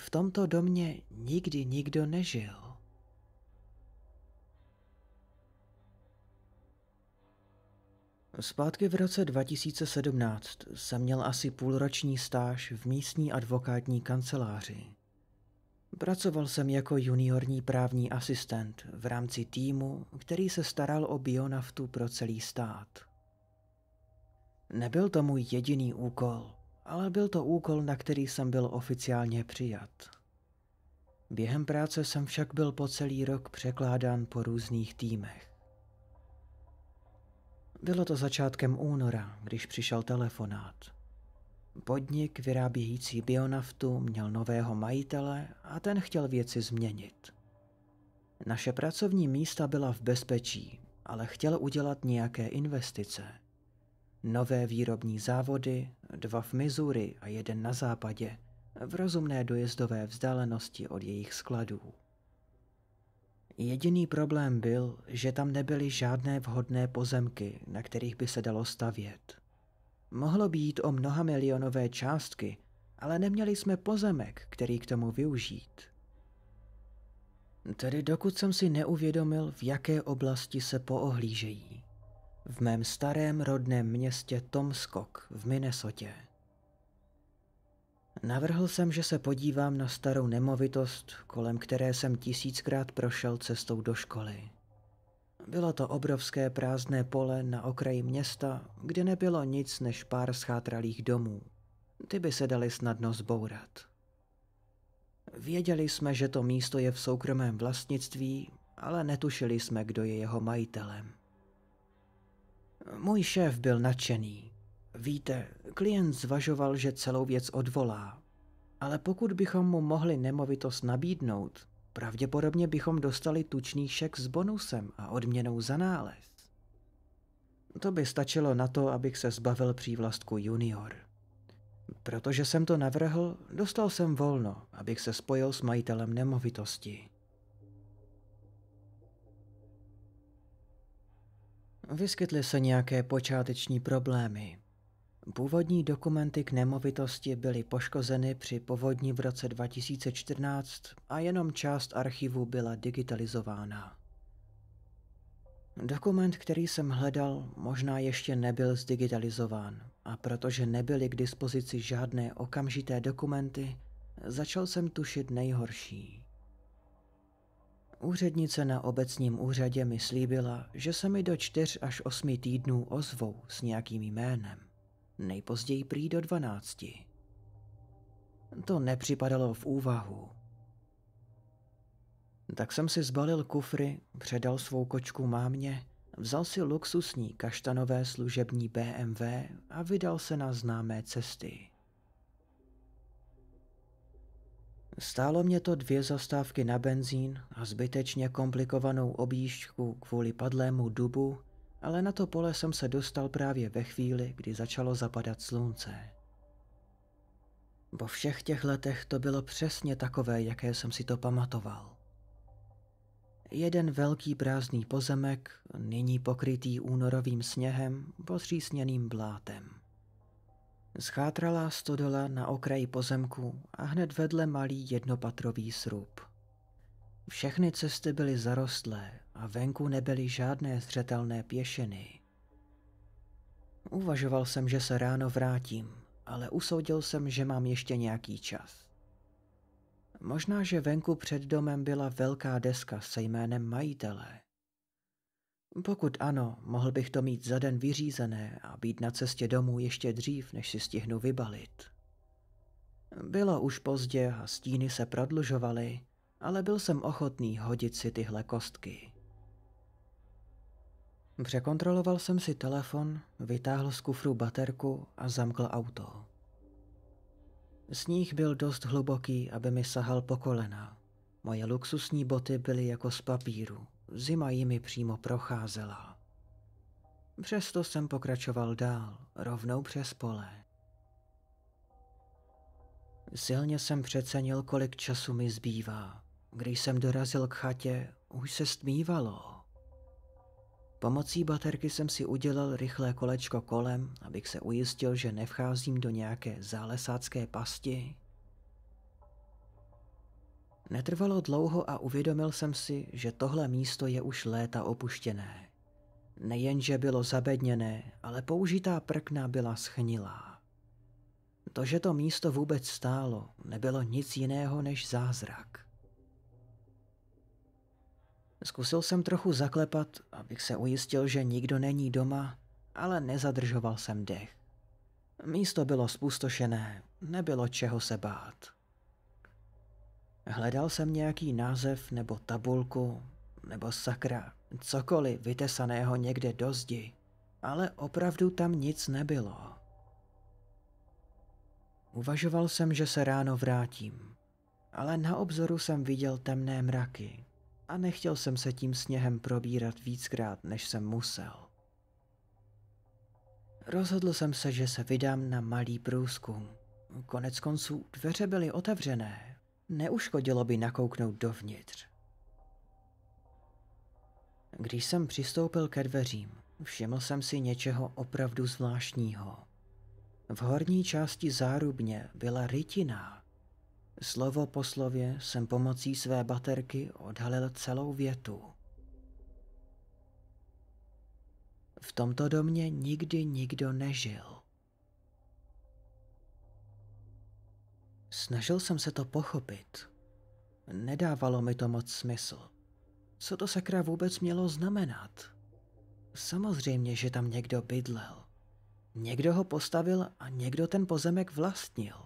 V tomto domě nikdy nikdo nežil. Zpátky v roce 2017 jsem měl asi půlroční stáž v místní advokátní kanceláři. Pracoval jsem jako juniorní právní asistent v rámci týmu, který se staral o bionaftu pro celý stát. Nebyl to můj jediný úkol – ale byl to úkol, na který jsem byl oficiálně přijat. Během práce jsem však byl po celý rok překládán po různých týmech. Bylo to začátkem února, když přišel telefonát. Podnik vyrábějící bionaftu měl nového majitele a ten chtěl věci změnit. Naše pracovní místa byla v bezpečí, ale chtěl udělat nějaké investice – Nové výrobní závody, dva v Missouri a jeden na západě, v rozumné dojezdové vzdálenosti od jejich skladů. Jediný problém byl, že tam nebyly žádné vhodné pozemky, na kterých by se dalo stavět. Mohlo být o mnoha milionové částky, ale neměli jsme pozemek, který k tomu využít. Tedy dokud jsem si neuvědomil, v jaké oblasti se poohlížejí v mém starém rodném městě Tomskok v Minnesotě. Navrhl jsem, že se podívám na starou nemovitost, kolem které jsem tisíckrát prošel cestou do školy. Bylo to obrovské prázdné pole na okraji města, kde nebylo nic než pár schátralých domů. Ty by se daly snadno zbourat. Věděli jsme, že to místo je v soukromém vlastnictví, ale netušili jsme, kdo je jeho majitelem. Můj šéf byl nadšený. Víte, klient zvažoval, že celou věc odvolá. Ale pokud bychom mu mohli nemovitost nabídnout, pravděpodobně bychom dostali tučný šek s bonusem a odměnou za nález. To by stačilo na to, abych se zbavil přívlastku junior. Protože jsem to navrhl, dostal jsem volno, abych se spojil s majitelem nemovitosti. Vyskytly se nějaké počáteční problémy. Původní dokumenty k nemovitosti byly poškozeny při povodní v roce 2014 a jenom část archivu byla digitalizována. Dokument, který jsem hledal, možná ještě nebyl zdigitalizován a protože nebyly k dispozici žádné okamžité dokumenty, začal jsem tušit nejhorší. Úřednice na obecním úřadě mi slíbila, že se mi do čtyř až osmi týdnů ozvou s nějakým jménem. Nejpozději prý do dvanácti. To nepřipadalo v úvahu. Tak jsem si zbalil kufry, předal svou kočku mámě, vzal si luxusní kaštanové služební BMW a vydal se na známé cesty. Stálo mě to dvě zastávky na benzín a zbytečně komplikovanou objížďku kvůli padlému dubu, ale na to pole jsem se dostal právě ve chvíli, kdy začalo zapadat slunce. Po všech těch letech to bylo přesně takové, jaké jsem si to pamatoval. Jeden velký prázdný pozemek, nyní pokrytý únorovým sněhem, potřísněným blátem. Schátralá stodola na okraji pozemku a hned vedle malý jednopatrový srub. Všechny cesty byly zarostlé a venku nebyly žádné zřetelné pěšiny. Uvažoval jsem, že se ráno vrátím, ale usoudil jsem, že mám ještě nějaký čas. Možná, že venku před domem byla velká deska se jménem majitele. Pokud ano, mohl bych to mít za den vyřízené a být na cestě domů ještě dřív, než si stihnu vybalit. Bylo už pozdě a stíny se prodlužovaly, ale byl jsem ochotný hodit si tyhle kostky. Překontroloval jsem si telefon, vytáhl z kufru baterku a zamkl auto. Sníh byl dost hluboký, aby mi sahal po kolena. Moje luxusní boty byly jako z papíru zima jimi přímo procházela. Přesto jsem pokračoval dál, rovnou přes pole. Silně jsem přecenil, kolik času mi zbývá. Když jsem dorazil k chatě, už se stmívalo. Pomocí baterky jsem si udělal rychlé kolečko kolem, abych se ujistil, že nevcházím do nějaké zálesácké pasti Netrvalo dlouho a uvědomil jsem si, že tohle místo je už léta opuštěné. Nejenže bylo zabedněné, ale použitá prkna byla schnilá. To, že to místo vůbec stálo, nebylo nic jiného než zázrak. Zkusil jsem trochu zaklepat, abych se ujistil, že nikdo není doma, ale nezadržoval jsem dech. Místo bylo spustošené, nebylo čeho se bát. Hledal jsem nějaký název nebo tabulku, nebo sakra, cokoliv vytesaného někde do zdi, ale opravdu tam nic nebylo. Uvažoval jsem, že se ráno vrátím, ale na obzoru jsem viděl temné mraky a nechtěl jsem se tím sněhem probírat víckrát, než jsem musel. Rozhodl jsem se, že se vydám na malý průzkum. Konec konců dveře byly otevřené, Neuškodilo by nakouknout dovnitř. Když jsem přistoupil ke dveřím, všiml jsem si něčeho opravdu zvláštního. V horní části zárubně byla rytina. Slovo po slově jsem pomocí své baterky odhalil celou větu. V tomto domě nikdy nikdo nežil. Snažil jsem se to pochopit. Nedávalo mi to moc smysl. Co to sakra vůbec mělo znamenat? Samozřejmě, že tam někdo bydlel. Někdo ho postavil a někdo ten pozemek vlastnil.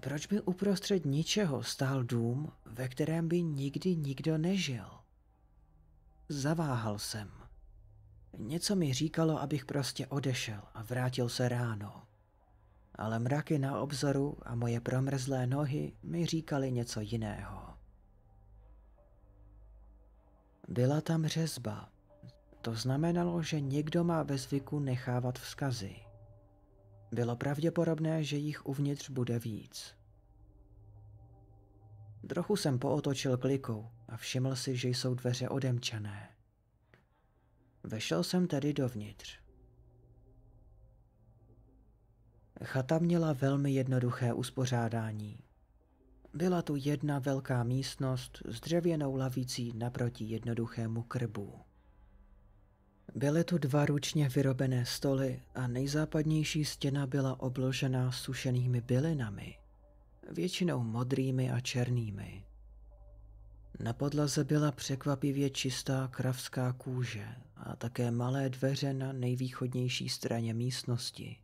Proč by uprostřed ničeho stál dům, ve kterém by nikdy nikdo nežil? Zaváhal jsem. Něco mi říkalo, abych prostě odešel a vrátil se ráno ale mraky na obzoru a moje promrzlé nohy mi říkali něco jiného. Byla tam řezba. To znamenalo, že někdo má ve zvyku nechávat vzkazy. Bylo pravděpodobné, že jich uvnitř bude víc. Trochu jsem pootočil klikou a všiml si, že jsou dveře odemčené. Vešel jsem tedy dovnitř. Chata měla velmi jednoduché uspořádání. Byla tu jedna velká místnost s dřevěnou lavicí naproti jednoduchému krbu. Byly tu dva ručně vyrobené stoly a nejzápadnější stěna byla obložená sušenými bylinami, většinou modrými a černými. Na podlaze byla překvapivě čistá kravská kůže a také malé dveře na nejvýchodnější straně místnosti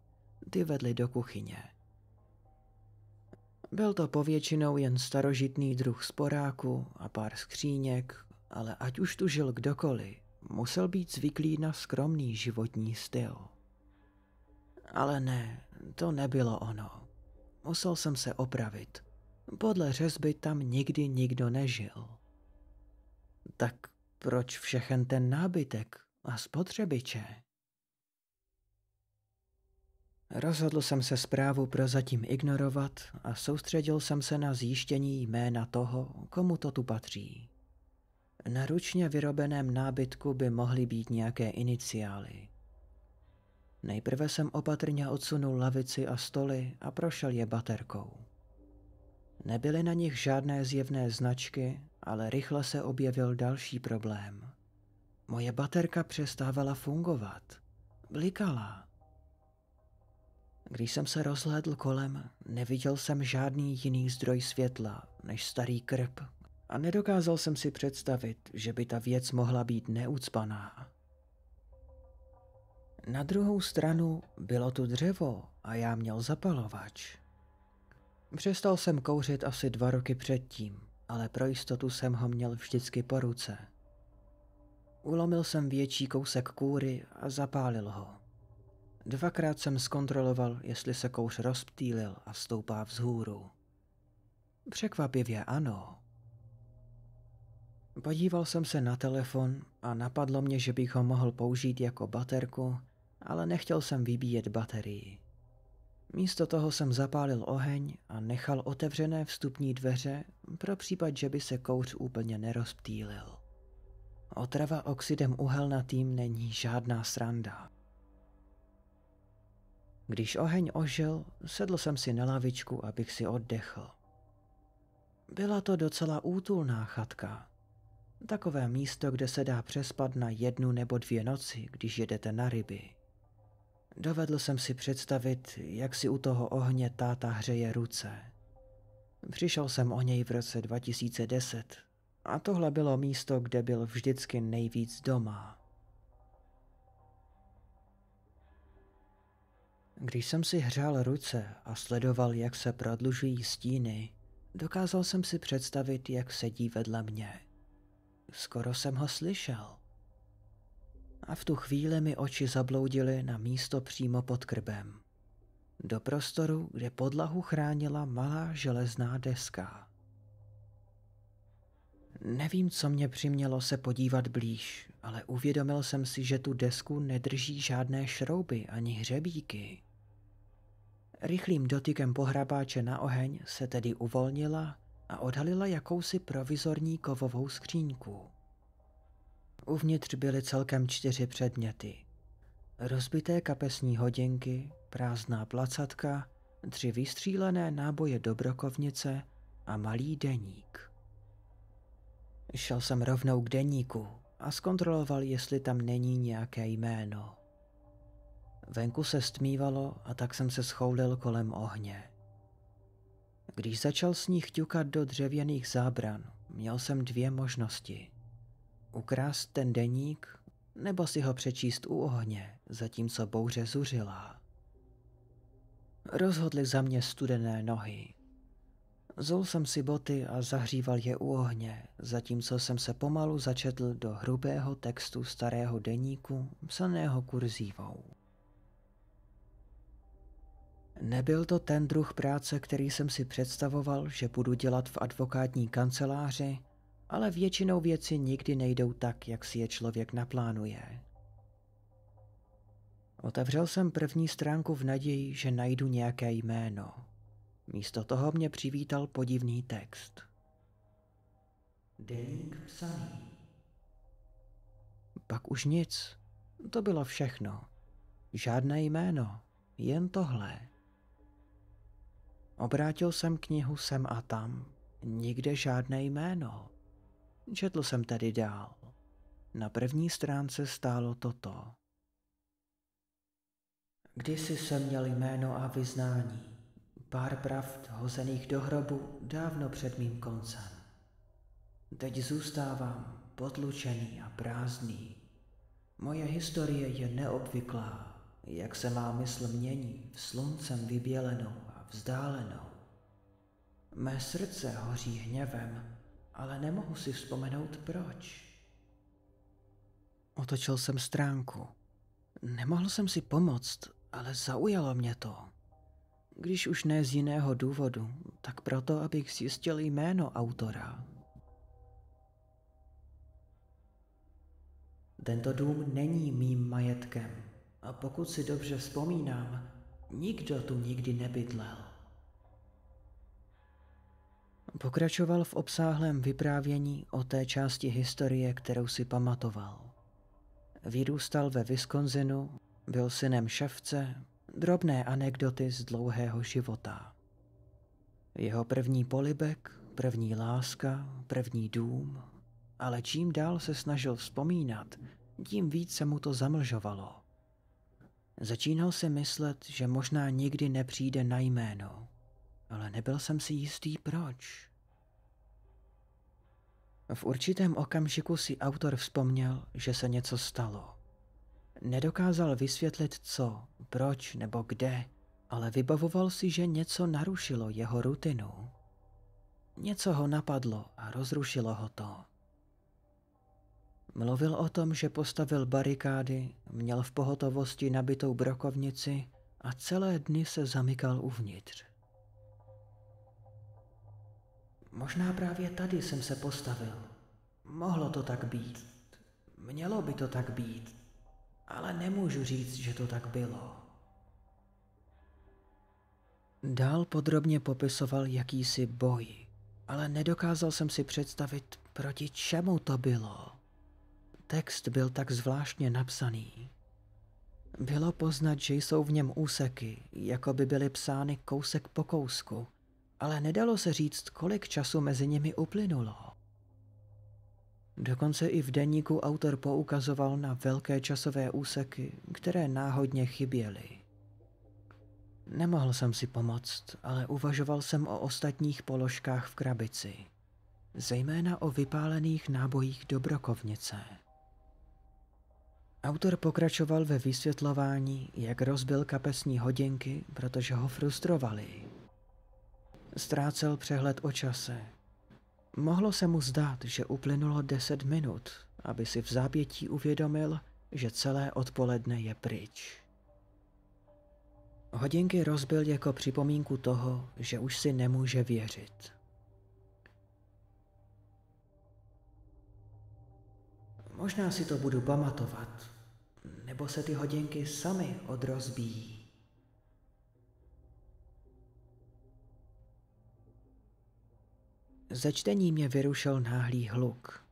ty vedly do kuchyně. Byl to povětšinou jen starožitný druh sporáku a pár skříněk, ale ať už tu žil kdokoliv, musel být zvyklý na skromný životní styl. Ale ne, to nebylo ono. Musel jsem se opravit. Podle řezby tam nikdy nikdo nežil. Tak proč všechen ten nábytek a spotřebiče? Rozhodl jsem se zprávu prozatím ignorovat a soustředil jsem se na zjištění jména toho, komu to tu patří. Na ručně vyrobeném nábytku by mohly být nějaké iniciály. Nejprve jsem opatrně odsunul lavici a stoly a prošel je baterkou. Nebyly na nich žádné zjevné značky, ale rychle se objevil další problém. Moje baterka přestávala fungovat. Blikala. Když jsem se rozhlédl kolem, neviděl jsem žádný jiný zdroj světla než starý krb a nedokázal jsem si představit, že by ta věc mohla být neucpaná. Na druhou stranu bylo tu dřevo a já měl zapalovač. Přestal jsem kouřit asi dva roky předtím, ale pro jistotu jsem ho měl vždycky po ruce. Ulomil jsem větší kousek kůry a zapálil ho. Dvakrát jsem zkontroloval, jestli se kouř rozptýlil a stoupá vzhůru. Překvapivě ano. Podíval jsem se na telefon a napadlo mě, že bych ho mohl použít jako baterku, ale nechtěl jsem vybíjet baterii. Místo toho jsem zapálil oheň a nechal otevřené vstupní dveře pro případ, že by se kouř úplně nerozptýlil. Otrava oxidem uhelnatým není žádná sranda. Když oheň ožil, sedl jsem si na lavičku, abych si oddechl. Byla to docela útulná chatka. Takové místo, kde se dá přespat na jednu nebo dvě noci, když jedete na ryby. Dovedl jsem si představit, jak si u toho ohně táta hřeje ruce. Přišel jsem o něj v roce 2010 a tohle bylo místo, kde byl vždycky nejvíc doma. Když jsem si hřál ruce a sledoval, jak se prodlužují stíny, dokázal jsem si představit, jak sedí vedle mě. Skoro jsem ho slyšel. A v tu chvíli mi oči zabloudily na místo přímo pod krbem. Do prostoru, kde podlahu chránila malá železná deska. Nevím, co mě přimělo se podívat blíž, ale uvědomil jsem si, že tu desku nedrží žádné šrouby ani hřebíky. Rychlým dotykem pohrabáče na oheň se tedy uvolnila a odhalila jakousi provizorní kovovou skříňku. Uvnitř byly celkem čtyři předměty. Rozbité kapesní hodinky, prázdná placatka, tři vystřílené náboje dobrokovnice a malý deník. Šel jsem rovnou k deníku a zkontroloval, jestli tam není nějaké jméno. Venku se stmívalo a tak jsem se schoulil kolem ohně. Když začal sníh ťukat do dřevěných zábran, měl jsem dvě možnosti. Ukrást ten deník nebo si ho přečíst u ohně, zatímco bouře zuřila. Rozhodly za mě studené nohy. Zul jsem si boty a zahříval je u ohně, zatímco jsem se pomalu začetl do hrubého textu starého deníku psaného kurzívou. Nebyl to ten druh práce, který jsem si představoval, že budu dělat v advokátní kanceláři, ale většinou věci nikdy nejdou tak, jak si je člověk naplánuje. Otevřel jsem první stránku v naději, že najdu nějaké jméno. Místo toho mě přivítal podivný text. Deník psaný. Pak už nic. To bylo všechno. Žádné jméno. Jen tohle. Obrátil jsem knihu sem a tam. Nikde žádné jméno. Četl jsem tedy dál. Na první stránce stálo toto. Kdysi jsem měl jméno a vyznání. Pár pravd hozených do hrobu dávno před mým koncem. Teď zůstávám potlučený a prázdný. Moje historie je neobvyklá, jak se má mysl mění v sluncem vybělenou vzdálenou. Mé srdce hoří hněvem, ale nemohu si vzpomenout proč. Otočil jsem stránku. Nemohl jsem si pomoct, ale zaujalo mě to. Když už ne z jiného důvodu, tak proto, abych zjistil jméno autora. Tento dům není mým majetkem a pokud si dobře vzpomínám, Nikdo tu nikdy nebydlel. Pokračoval v obsáhlém vyprávění o té části historie, kterou si pamatoval. Vyrůstal ve Wisconsinu, byl synem šefce, drobné anekdoty z dlouhého života. Jeho první polibek, první láska, první dům, ale čím dál se snažil vzpomínat, tím víc se mu to zamlžovalo. Začínal si myslet, že možná nikdy nepřijde na jméno, ale nebyl jsem si jistý proč. V určitém okamžiku si autor vzpomněl, že se něco stalo. Nedokázal vysvětlit co, proč nebo kde, ale vybavoval si, že něco narušilo jeho rutinu. Něco ho napadlo a rozrušilo ho to. Mluvil o tom, že postavil barikády, měl v pohotovosti nabitou brokovnici a celé dny se zamykal uvnitř. Možná právě tady jsem se postavil. Mohlo to tak být. Mělo by to tak být. Ale nemůžu říct, že to tak bylo. Dál podrobně popisoval jakýsi boj, ale nedokázal jsem si představit, proti čemu to bylo. Text byl tak zvláštně napsaný. Bylo poznat, že jsou v něm úseky, jako by byly psány kousek po kousku, ale nedalo se říct, kolik času mezi nimi uplynulo. Dokonce i v denníku autor poukazoval na velké časové úseky, které náhodně chyběly. Nemohl jsem si pomoct, ale uvažoval jsem o ostatních položkách v krabici, zejména o vypálených nábojích do brokovnice. Autor pokračoval ve vysvětlování, jak rozbil kapesní hodinky, protože ho frustrovali. Ztrácel přehled o čase. Mohlo se mu zdát, že uplynulo deset minut, aby si v zápětí uvědomil, že celé odpoledne je pryč. Hodinky rozbil jako připomínku toho, že už si nemůže věřit. Možná si to budu pamatovat, nebo se ty hodinky sami odrozbíjí. Ze čtení mě vyrušil náhlý hluk.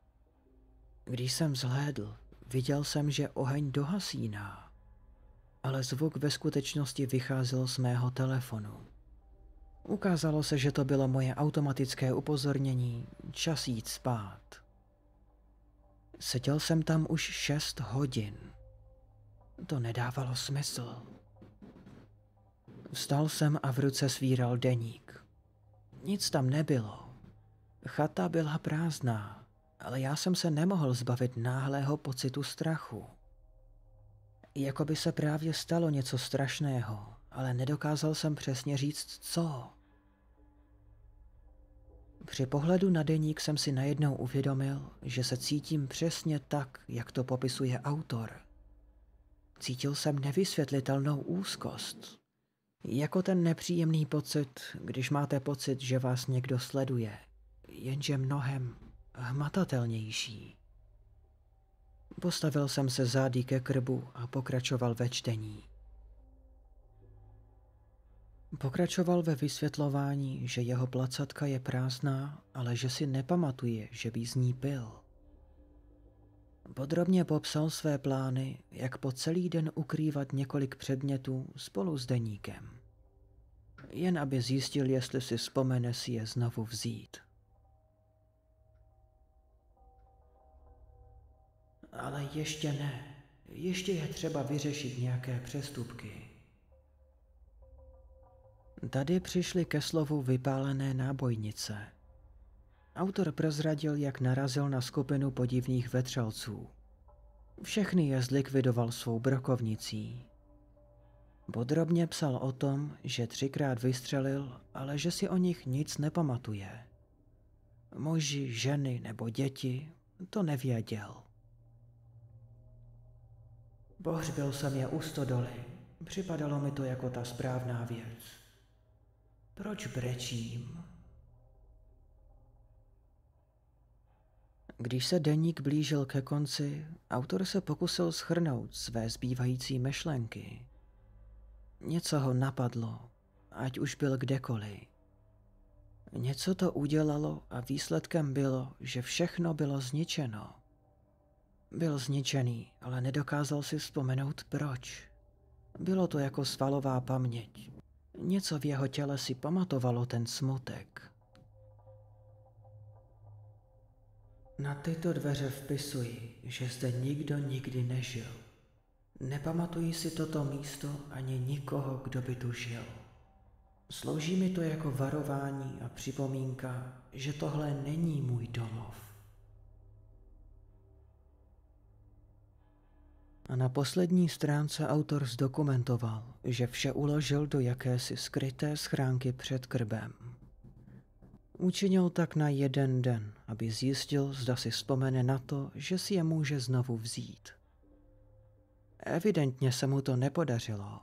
Když jsem zhlédl, viděl jsem, že oheň dohasíná, ale zvuk ve skutečnosti vycházel z mého telefonu. Ukázalo se, že to bylo moje automatické upozornění čas jít spát. Seděl jsem tam už šest hodin. To nedávalo smysl. Vstal jsem a v ruce svíral deník. Nic tam nebylo. Chata byla prázdná, ale já jsem se nemohl zbavit náhlého pocitu strachu. Jako by se právě stalo něco strašného, ale nedokázal jsem přesně říct co. Při pohledu na deník jsem si najednou uvědomil, že se cítím přesně tak, jak to popisuje autor – Cítil jsem nevysvětlitelnou úzkost. Jako ten nepříjemný pocit, když máte pocit, že vás někdo sleduje, jenže mnohem hmatatelnější. Postavil jsem se zády ke krbu a pokračoval ve čtení. Pokračoval ve vysvětlování, že jeho placatka je prázdná, ale že si nepamatuje, že by z ní pil. Podrobně popsal své plány, jak po celý den ukrývat několik předmětů spolu s deníkem. Jen aby zjistil, jestli si vzpomene si je znovu vzít. Ale ještě ne. Ještě je třeba vyřešit nějaké přestupky. Tady přišly ke slovu vypálené nábojnice – Autor prozradil, jak narazil na skupinu podivných vetřelců. Všechny je zlikvidoval svou brokovnicí. Podrobně psal o tom, že třikrát vystřelil, ale že si o nich nic nepamatuje. Muži, ženy nebo děti to nevěděl. Pohřbil jsem je u stodoly. Připadalo mi to jako ta správná věc. Proč brečím? Když se deník blížil ke konci, autor se pokusil schrnout své zbývající myšlenky. Něco ho napadlo, ať už byl kdekoliv. Něco to udělalo a výsledkem bylo, že všechno bylo zničeno. Byl zničený, ale nedokázal si vzpomenout proč. Bylo to jako svalová paměť. Něco v jeho těle si pamatovalo ten smutek. Na tyto dveře vpisuji, že zde nikdo nikdy nežil. Nepamatuji si toto místo ani nikoho, kdo by tu žil. Slouží mi to jako varování a připomínka, že tohle není můj domov. A na poslední stránce autor zdokumentoval, že vše uložil do jakési skryté schránky před krbem. Učinil tak na jeden den, aby zjistil, zda si vzpomene na to, že si je může znovu vzít. Evidentně se mu to nepodařilo.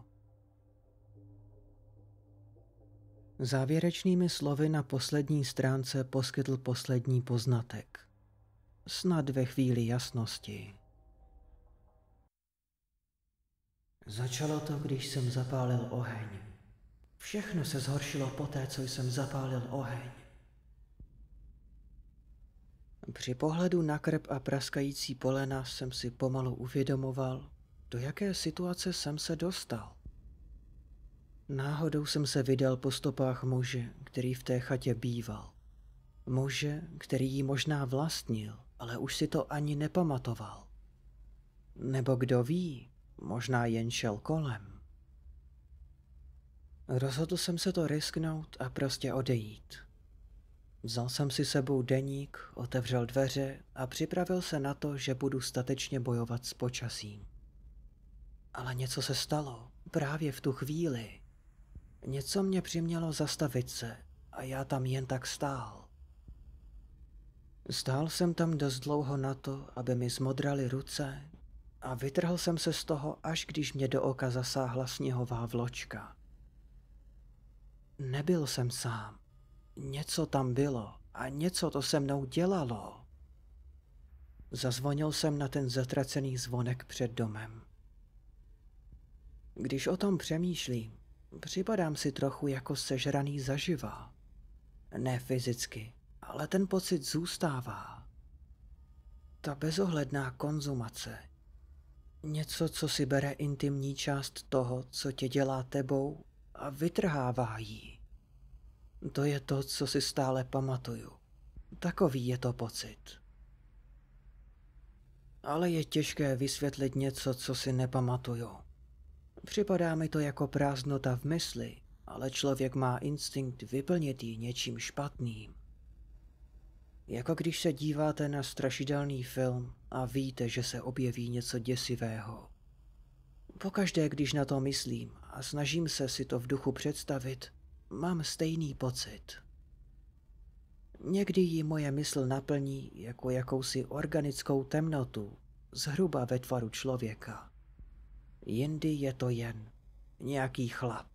Závěrečnými slovy na poslední stránce poskytl poslední poznatek. Snad ve chvíli jasnosti. Začalo to, když jsem zapálil oheň. Všechno se zhoršilo poté, co jsem zapálil oheň. Při pohledu na krb a praskající polena jsem si pomalu uvědomoval, do jaké situace jsem se dostal. Náhodou jsem se vydal po stopách muže, který v té chatě býval. Muže, který ji možná vlastnil, ale už si to ani nepamatoval. Nebo kdo ví, možná jen šel kolem. Rozhodl jsem se to risknout a prostě odejít. Vzal jsem si sebou deník, otevřel dveře a připravil se na to, že budu statečně bojovat s počasím. Ale něco se stalo, právě v tu chvíli. Něco mě přimělo zastavit se a já tam jen tak stál. Stál jsem tam dost dlouho na to, aby mi zmodrali ruce a vytrhl jsem se z toho, až když mě do oka zasáhla sněhová vločka. Nebyl jsem sám. Něco tam bylo a něco to se mnou dělalo. Zazvonil jsem na ten zatracený zvonek před domem. Když o tom přemýšlím, připadám si trochu jako sežraný zaživa. Ne fyzicky, ale ten pocit zůstává. Ta bezohledná konzumace. Něco, co si bere intimní část toho, co tě dělá tebou a vytrhává ji. To je to, co si stále pamatuju. Takový je to pocit. Ale je těžké vysvětlit něco, co si nepamatuju. Připadá mi to jako prázdnota v mysli, ale člověk má instinkt vyplnit ji něčím špatným. Jako když se díváte na strašidelný film a víte, že se objeví něco děsivého. Pokaždé, když na to myslím a snažím se si to v duchu představit, mám stejný pocit. Někdy ji moje mysl naplní jako jakousi organickou temnotu, zhruba ve tvaru člověka. Jindy je to jen nějaký chlap.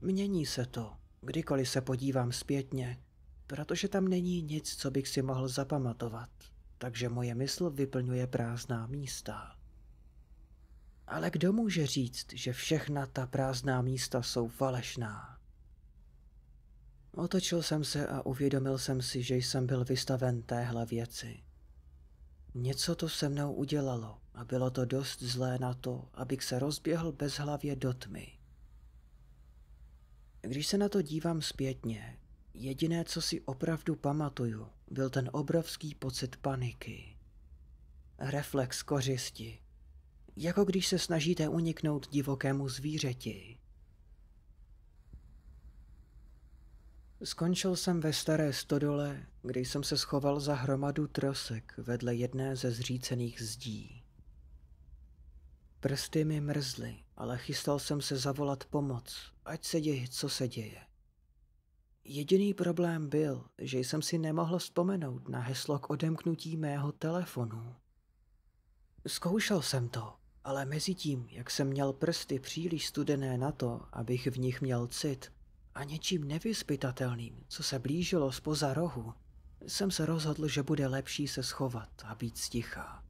Mění se to, kdykoliv se podívám zpětně, protože tam není nic, co bych si mohl zapamatovat, takže moje mysl vyplňuje prázdná místa. Ale kdo může říct, že všechna ta prázdná místa jsou falešná? Otočil jsem se a uvědomil jsem si, že jsem byl vystaven téhle věci. Něco to se mnou udělalo a bylo to dost zlé na to, abych se rozběhl bez hlavě do tmy. Když se na to dívám zpětně, jediné, co si opravdu pamatuju, byl ten obrovský pocit paniky. Reflex kořisti, jako když se snažíte uniknout divokému zvířeti. Skončil jsem ve staré stodole, kde jsem se schoval za hromadu trosek vedle jedné ze zřícených zdí. Prsty mi mrzly, ale chystal jsem se zavolat pomoc, ať se děje, co se děje. Jediný problém byl, že jsem si nemohl vzpomenout na heslo k odemknutí mého telefonu. Zkoušel jsem to, ale mezi tím, jak jsem měl prsty příliš studené na to, abych v nich měl cit, a něčím nevyspytatelným, co se blížilo spoza rohu, jsem se rozhodl, že bude lepší se schovat a být stichá.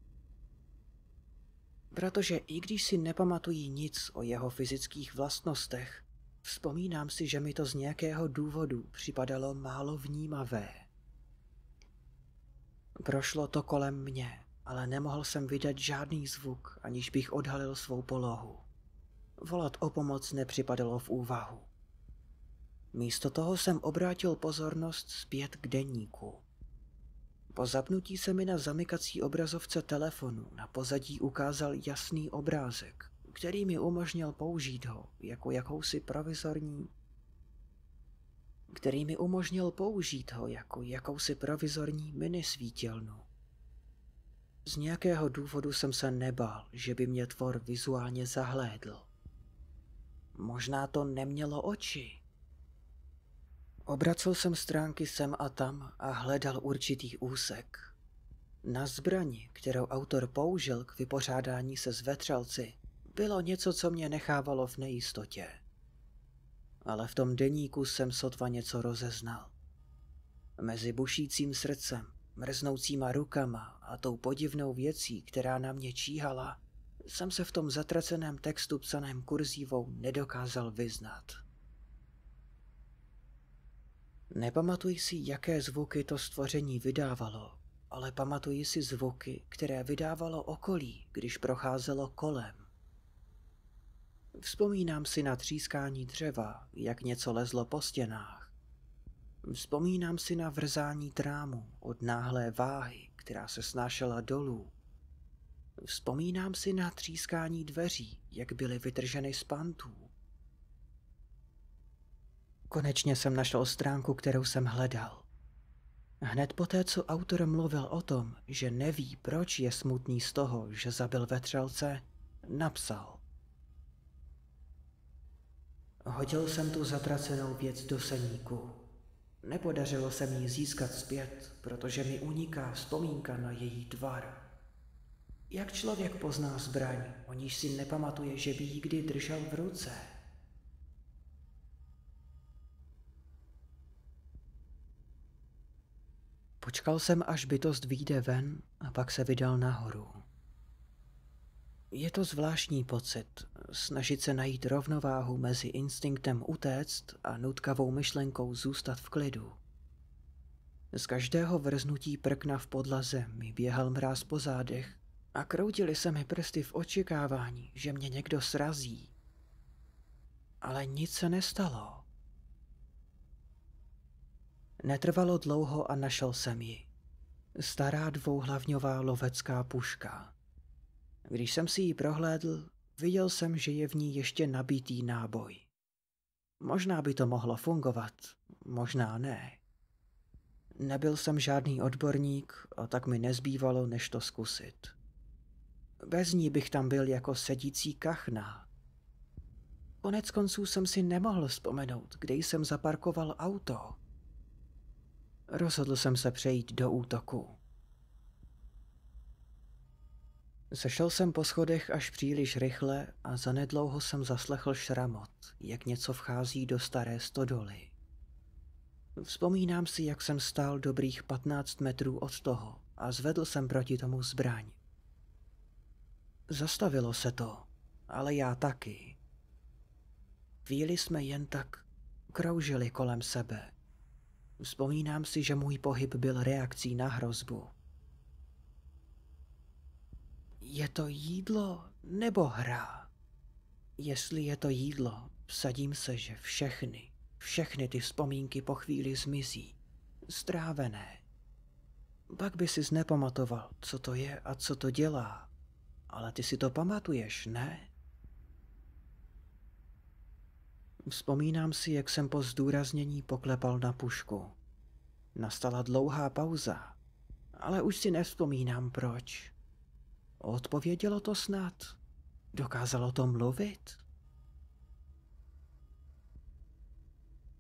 Protože i když si nepamatuji nic o jeho fyzických vlastnostech, vzpomínám si, že mi to z nějakého důvodu připadalo málo vnímavé. Prošlo to kolem mě ale nemohl jsem vydat žádný zvuk, aniž bych odhalil svou polohu. Volat o pomoc nepřipadalo v úvahu. Místo toho jsem obrátil pozornost zpět k denníku. Po zapnutí se mi na zamykací obrazovce telefonu na pozadí ukázal jasný obrázek, který mi umožnil použít ho jako jakousi provizorní který mi umožnil použít ho jako jakousi provizorní minisvítilnu. Z nějakého důvodu jsem se nebál, že by mě tvor vizuálně zahlédl. Možná to nemělo oči. Obracel jsem stránky sem a tam a hledal určitý úsek. Na zbrani, kterou autor použil k vypořádání se zvetřelci, bylo něco, co mě nechávalo v nejistotě. Ale v tom deníku jsem sotva něco rozeznal. Mezi bušícím srdcem mrznoucíma rukama a tou podivnou věcí, která na mě číhala, jsem se v tom zatraceném textu psaném kurzívou nedokázal vyznat. Nepamatuji si, jaké zvuky to stvoření vydávalo, ale pamatuji si zvuky, které vydávalo okolí, když procházelo kolem. Vzpomínám si na třískání dřeva, jak něco lezlo po stěnách Vzpomínám si na vrzání trámu od náhlé váhy, která se snášela dolů. Vzpomínám si na třískání dveří, jak byly vytrženy z pantů. Konečně jsem našel stránku, kterou jsem hledal. Hned poté, co autor mluvil o tom, že neví, proč je smutný z toho, že zabil vetřelce, napsal. Hodil jsem tu zatracenou věc do seníku. Nepodařilo se mi získat zpět, protože mi uniká vzpomínka na její tvar. Jak člověk pozná zbraň, o níž si nepamatuje, že by ji kdy držel v ruce? Počkal jsem, až bytost vyjde ven a pak se vydal nahoru. Je to zvláštní pocit, snažit se najít rovnováhu mezi instinktem utéct a nutkavou myšlenkou zůstat v klidu. Z každého vrznutí prkna v podlaze mi běhal mráz po zádech a kroutili se mi prsty v očekávání, že mě někdo srazí. Ale nic se nestalo. Netrvalo dlouho a našel jsem ji. Stará dvouhlavňová lovecká puška. Když jsem si ji prohlédl, viděl jsem, že je v ní ještě nabitý náboj. Možná by to mohlo fungovat, možná ne. Nebyl jsem žádný odborník a tak mi nezbývalo, než to zkusit. Bez ní bych tam byl jako sedící kachna. Konec konců jsem si nemohl vzpomenout, kde jsem zaparkoval auto. Rozhodl jsem se přejít do útoku. Sešel jsem po schodech až příliš rychle a zanedlouho jsem zaslechl šramot, jak něco vchází do staré stodoly. Vzpomínám si, jak jsem stál dobrých 15 metrů od toho a zvedl jsem proti tomu zbraň. Zastavilo se to, ale já taky. Chvíli jsme jen tak kroužili kolem sebe. Vzpomínám si, že můj pohyb byl reakcí na hrozbu je to jídlo nebo hra? Jestli je to jídlo, vsadím se, že všechny, všechny ty vzpomínky po chvíli zmizí. Strávené. Pak by si nepamatoval, co to je a co to dělá. Ale ty si to pamatuješ, ne? Vzpomínám si, jak jsem po zdůraznění poklepal na pušku. Nastala dlouhá pauza, ale už si nevzpomínám proč. Odpovědělo to snad. Dokázalo to mluvit.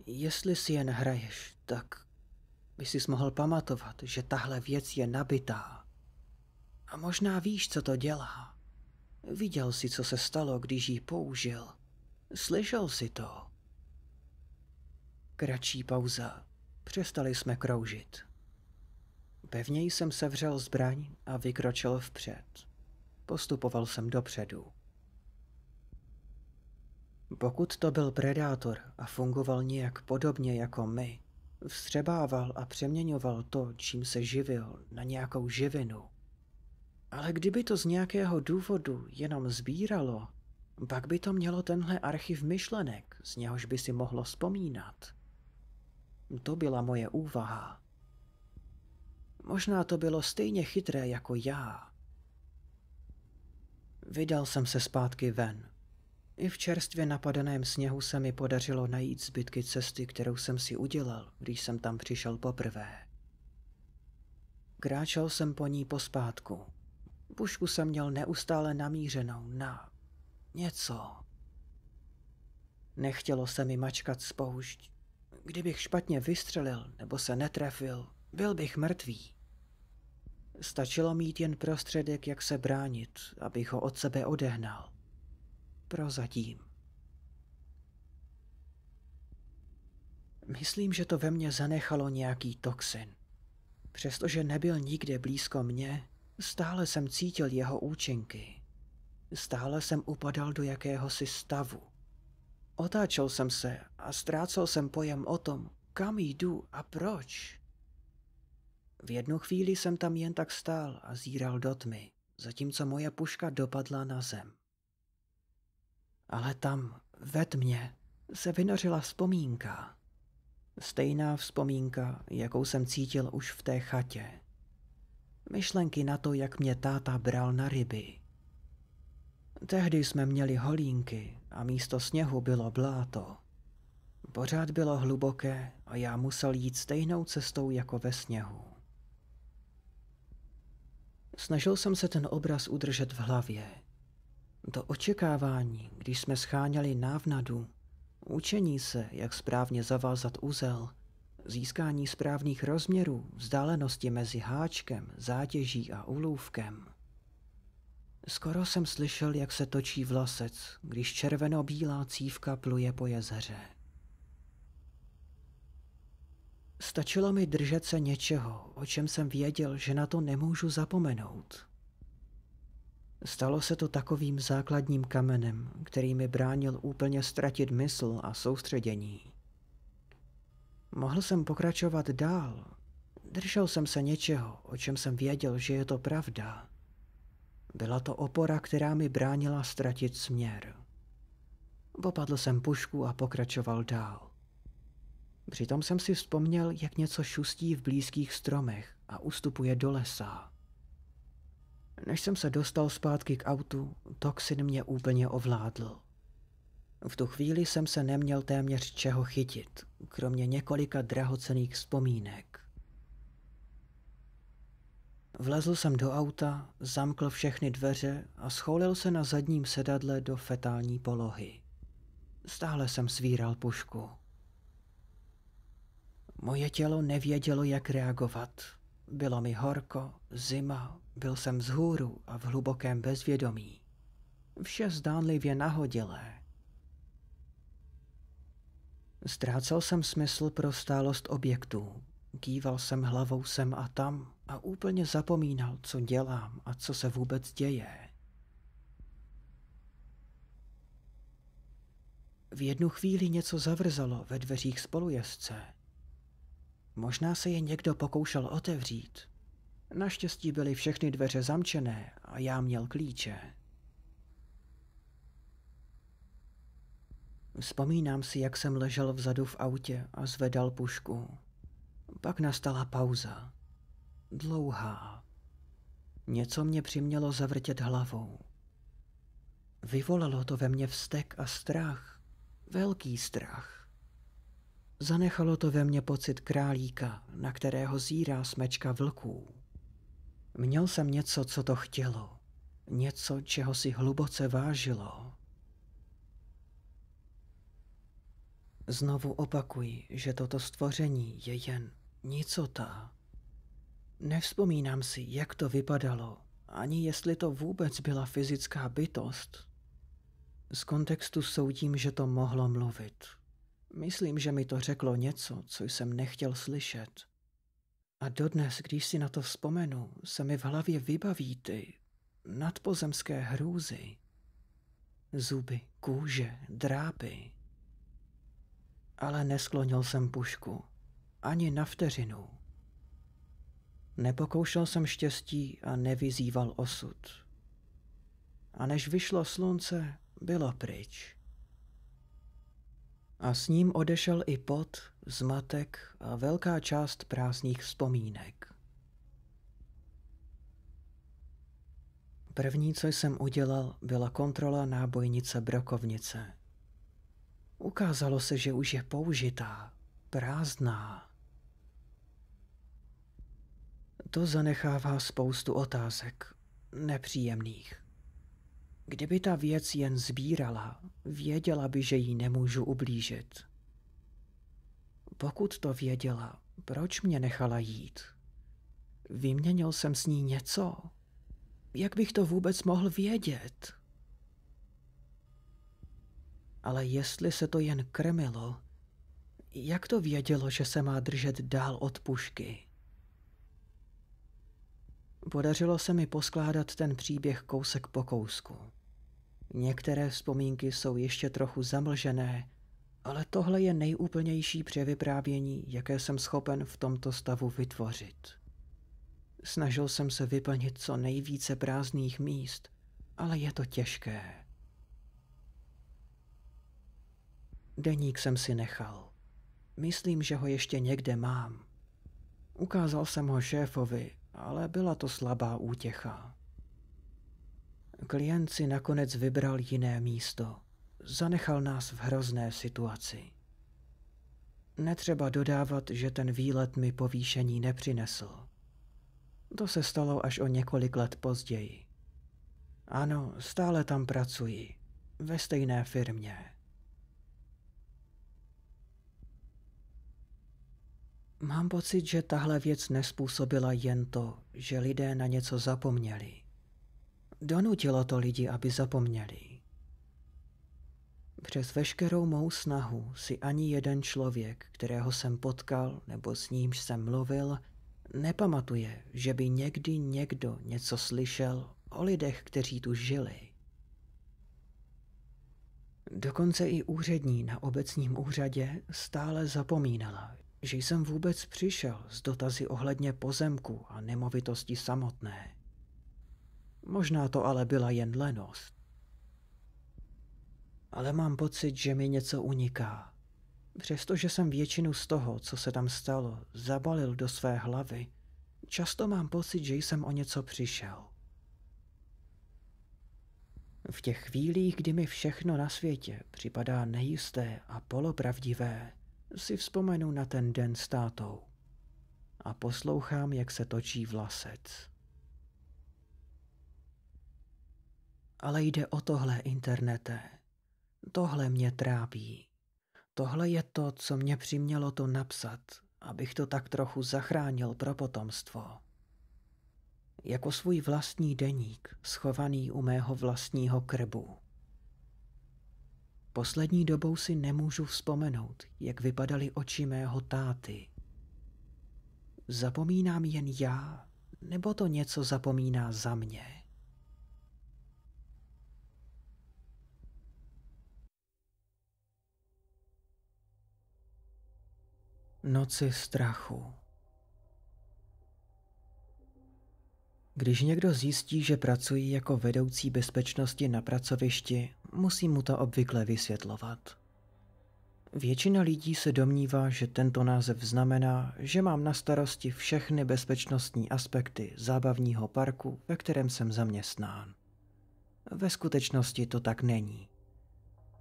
Jestli si jen hraješ, tak by si mohl pamatovat, že tahle věc je nabitá. A možná víš, co to dělá. Viděl si, co se stalo, když ji použil. Slyšel si to. Kratší pauza. Přestali jsme kroužit. Pevněji jsem sevřel zbraň a vykročil vpřed. Postupoval jsem dopředu. Pokud to byl predátor a fungoval nějak podobně jako my, vstřebával a přeměňoval to, čím se živil, na nějakou živinu. Ale kdyby to z nějakého důvodu jenom sbíralo, pak by to mělo tenhle archiv myšlenek, z něhož by si mohlo vzpomínat. To byla moje úvaha. Možná to bylo stejně chytré jako já, Vydal jsem se zpátky ven. I v čerstvě napadeném sněhu se mi podařilo najít zbytky cesty, kterou jsem si udělal, když jsem tam přišel poprvé. Kráčel jsem po ní pospátku. Pušku jsem měl neustále namířenou na něco. Nechtělo se mi mačkat spoušť. Kdybych špatně vystřelil nebo se netrefil, byl bych mrtvý. Stačilo mít jen prostředek, jak se bránit, abych ho od sebe odehnal. Prozatím. Myslím, že to ve mně zanechalo nějaký toxin. Přestože nebyl nikde blízko mě, stále jsem cítil jeho účinky. Stále jsem upadal do jakéhosi stavu. Otáčel jsem se a ztrácel jsem pojem o tom, kam jdu a proč. V jednu chvíli jsem tam jen tak stál a zíral do tmy, zatímco moje puška dopadla na zem. Ale tam, ve tmě, se vynořila vzpomínka. Stejná vzpomínka, jakou jsem cítil už v té chatě. Myšlenky na to, jak mě táta bral na ryby. Tehdy jsme měli holínky a místo sněhu bylo bláto. Pořád bylo hluboké a já musel jít stejnou cestou jako ve sněhu. Snažil jsem se ten obraz udržet v hlavě. To očekávání, když jsme scháněli návnadu, učení se, jak správně zavázat uzel, získání správných rozměrů, vzdálenosti mezi háčkem, zátěží a ulůvkem. Skoro jsem slyšel, jak se točí vlasec, když červeno-bílá cívka pluje po jezeře. Stačilo mi držet se něčeho, o čem jsem věděl, že na to nemůžu zapomenout. Stalo se to takovým základním kamenem, který mi bránil úplně ztratit mysl a soustředění. Mohl jsem pokračovat dál. Držel jsem se něčeho, o čem jsem věděl, že je to pravda. Byla to opora, která mi bránila ztratit směr. Popadl jsem pušku a pokračoval dál. Přitom jsem si vzpomněl, jak něco šustí v blízkých stromech a ustupuje do lesa. Než jsem se dostal zpátky k autu, toxin mě úplně ovládl. V tu chvíli jsem se neměl téměř čeho chytit, kromě několika drahocených vzpomínek. Vlezl jsem do auta, zamkl všechny dveře a schoulil se na zadním sedadle do fetální polohy. Stále jsem svíral pušku. Moje tělo nevědělo, jak reagovat. Bylo mi horko, zima, byl jsem vzhůru a v hlubokém bezvědomí. Vše zdánlivě nahodilé. Ztrácel jsem smysl pro stálost objektů. Kýval jsem hlavou sem a tam a úplně zapomínal, co dělám a co se vůbec děje. V jednu chvíli něco zavrzalo ve dveřích spolujezdce. Možná se je někdo pokoušel otevřít. Naštěstí byly všechny dveře zamčené a já měl klíče. Vzpomínám si, jak jsem ležel vzadu v autě a zvedal pušku. Pak nastala pauza. Dlouhá. Něco mě přimělo zavrtět hlavou. Vyvolalo to ve mně vztek a strach. Velký strach. Zanechalo to ve mně pocit králíka, na kterého zírá smečka vlků. Měl jsem něco, co to chtělo. Něco, čeho si hluboce vážilo. Znovu opakuji, že toto stvoření je jen nicota. Nevzpomínám si, jak to vypadalo, ani jestli to vůbec byla fyzická bytost. Z kontextu soudím, že to mohlo mluvit. Myslím, že mi to řeklo něco, co jsem nechtěl slyšet. A dodnes, když si na to vzpomenu, se mi v hlavě vybaví ty nadpozemské hrůzy. Zuby, kůže, drápy. Ale nesklonil jsem pušku. Ani na vteřinu. Nepokoušel jsem štěstí a nevyzýval osud. A než vyšlo slunce, bylo pryč a s ním odešel i pot, zmatek a velká část prázdných vzpomínek. První, co jsem udělal, byla kontrola nábojnice brokovnice. Ukázalo se, že už je použitá, prázdná. To zanechává spoustu otázek, nepříjemných. Kdyby ta věc jen sbírala, věděla by, že jí nemůžu ublížit. Pokud to věděla, proč mě nechala jít? Vyměnil jsem s ní něco. Jak bych to vůbec mohl vědět? Ale jestli se to jen krmilo, jak to vědělo, že se má držet dál od pušky? Podařilo se mi poskládat ten příběh kousek po kousku. Některé vzpomínky jsou ještě trochu zamlžené, ale tohle je nejúplnější převyprávění, jaké jsem schopen v tomto stavu vytvořit. Snažil jsem se vyplnit co nejvíce prázdných míst, ale je to těžké. Deník jsem si nechal. Myslím, že ho ještě někde mám. Ukázal jsem ho šéfovi, ale byla to slabá útěcha. Klient si nakonec vybral jiné místo. Zanechal nás v hrozné situaci. Netřeba dodávat, že ten výlet mi povýšení nepřinesl. To se stalo až o několik let později. Ano, stále tam pracuji. Ve stejné firmě. Mám pocit, že tahle věc nespůsobila jen to, že lidé na něco zapomněli. Donutilo to lidi, aby zapomněli. Přes veškerou mou snahu si ani jeden člověk, kterého jsem potkal nebo s nímž jsem mluvil, nepamatuje, že by někdy někdo něco slyšel o lidech, kteří tu žili. Dokonce i úřední na obecním úřadě stále zapomínala, že jsem vůbec přišel s dotazy ohledně pozemku a nemovitosti samotné. Možná to ale byla jen lenost. Ale mám pocit, že mi něco uniká. Přestože jsem většinu z toho, co se tam stalo, zabalil do své hlavy, často mám pocit, že jsem o něco přišel. V těch chvílích, kdy mi všechno na světě připadá nejisté a polopravdivé, si vzpomenu na ten den s tátou a poslouchám, jak se točí vlasec. Ale jde o tohle, internete. Tohle mě trápí. Tohle je to, co mě přimělo to napsat, abych to tak trochu zachránil pro potomstvo. Jako svůj vlastní deník, schovaný u mého vlastního krbu. Poslední dobou si nemůžu vzpomenout, jak vypadaly oči mého táty. Zapomínám jen já, nebo to něco zapomíná za mě. Noci strachu. Když někdo zjistí, že pracuji jako vedoucí bezpečnosti na pracovišti, musí mu to obvykle vysvětlovat. Většina lidí se domnívá, že tento název znamená, že mám na starosti všechny bezpečnostní aspekty zábavního parku, ve kterém jsem zaměstnán. Ve skutečnosti to tak není.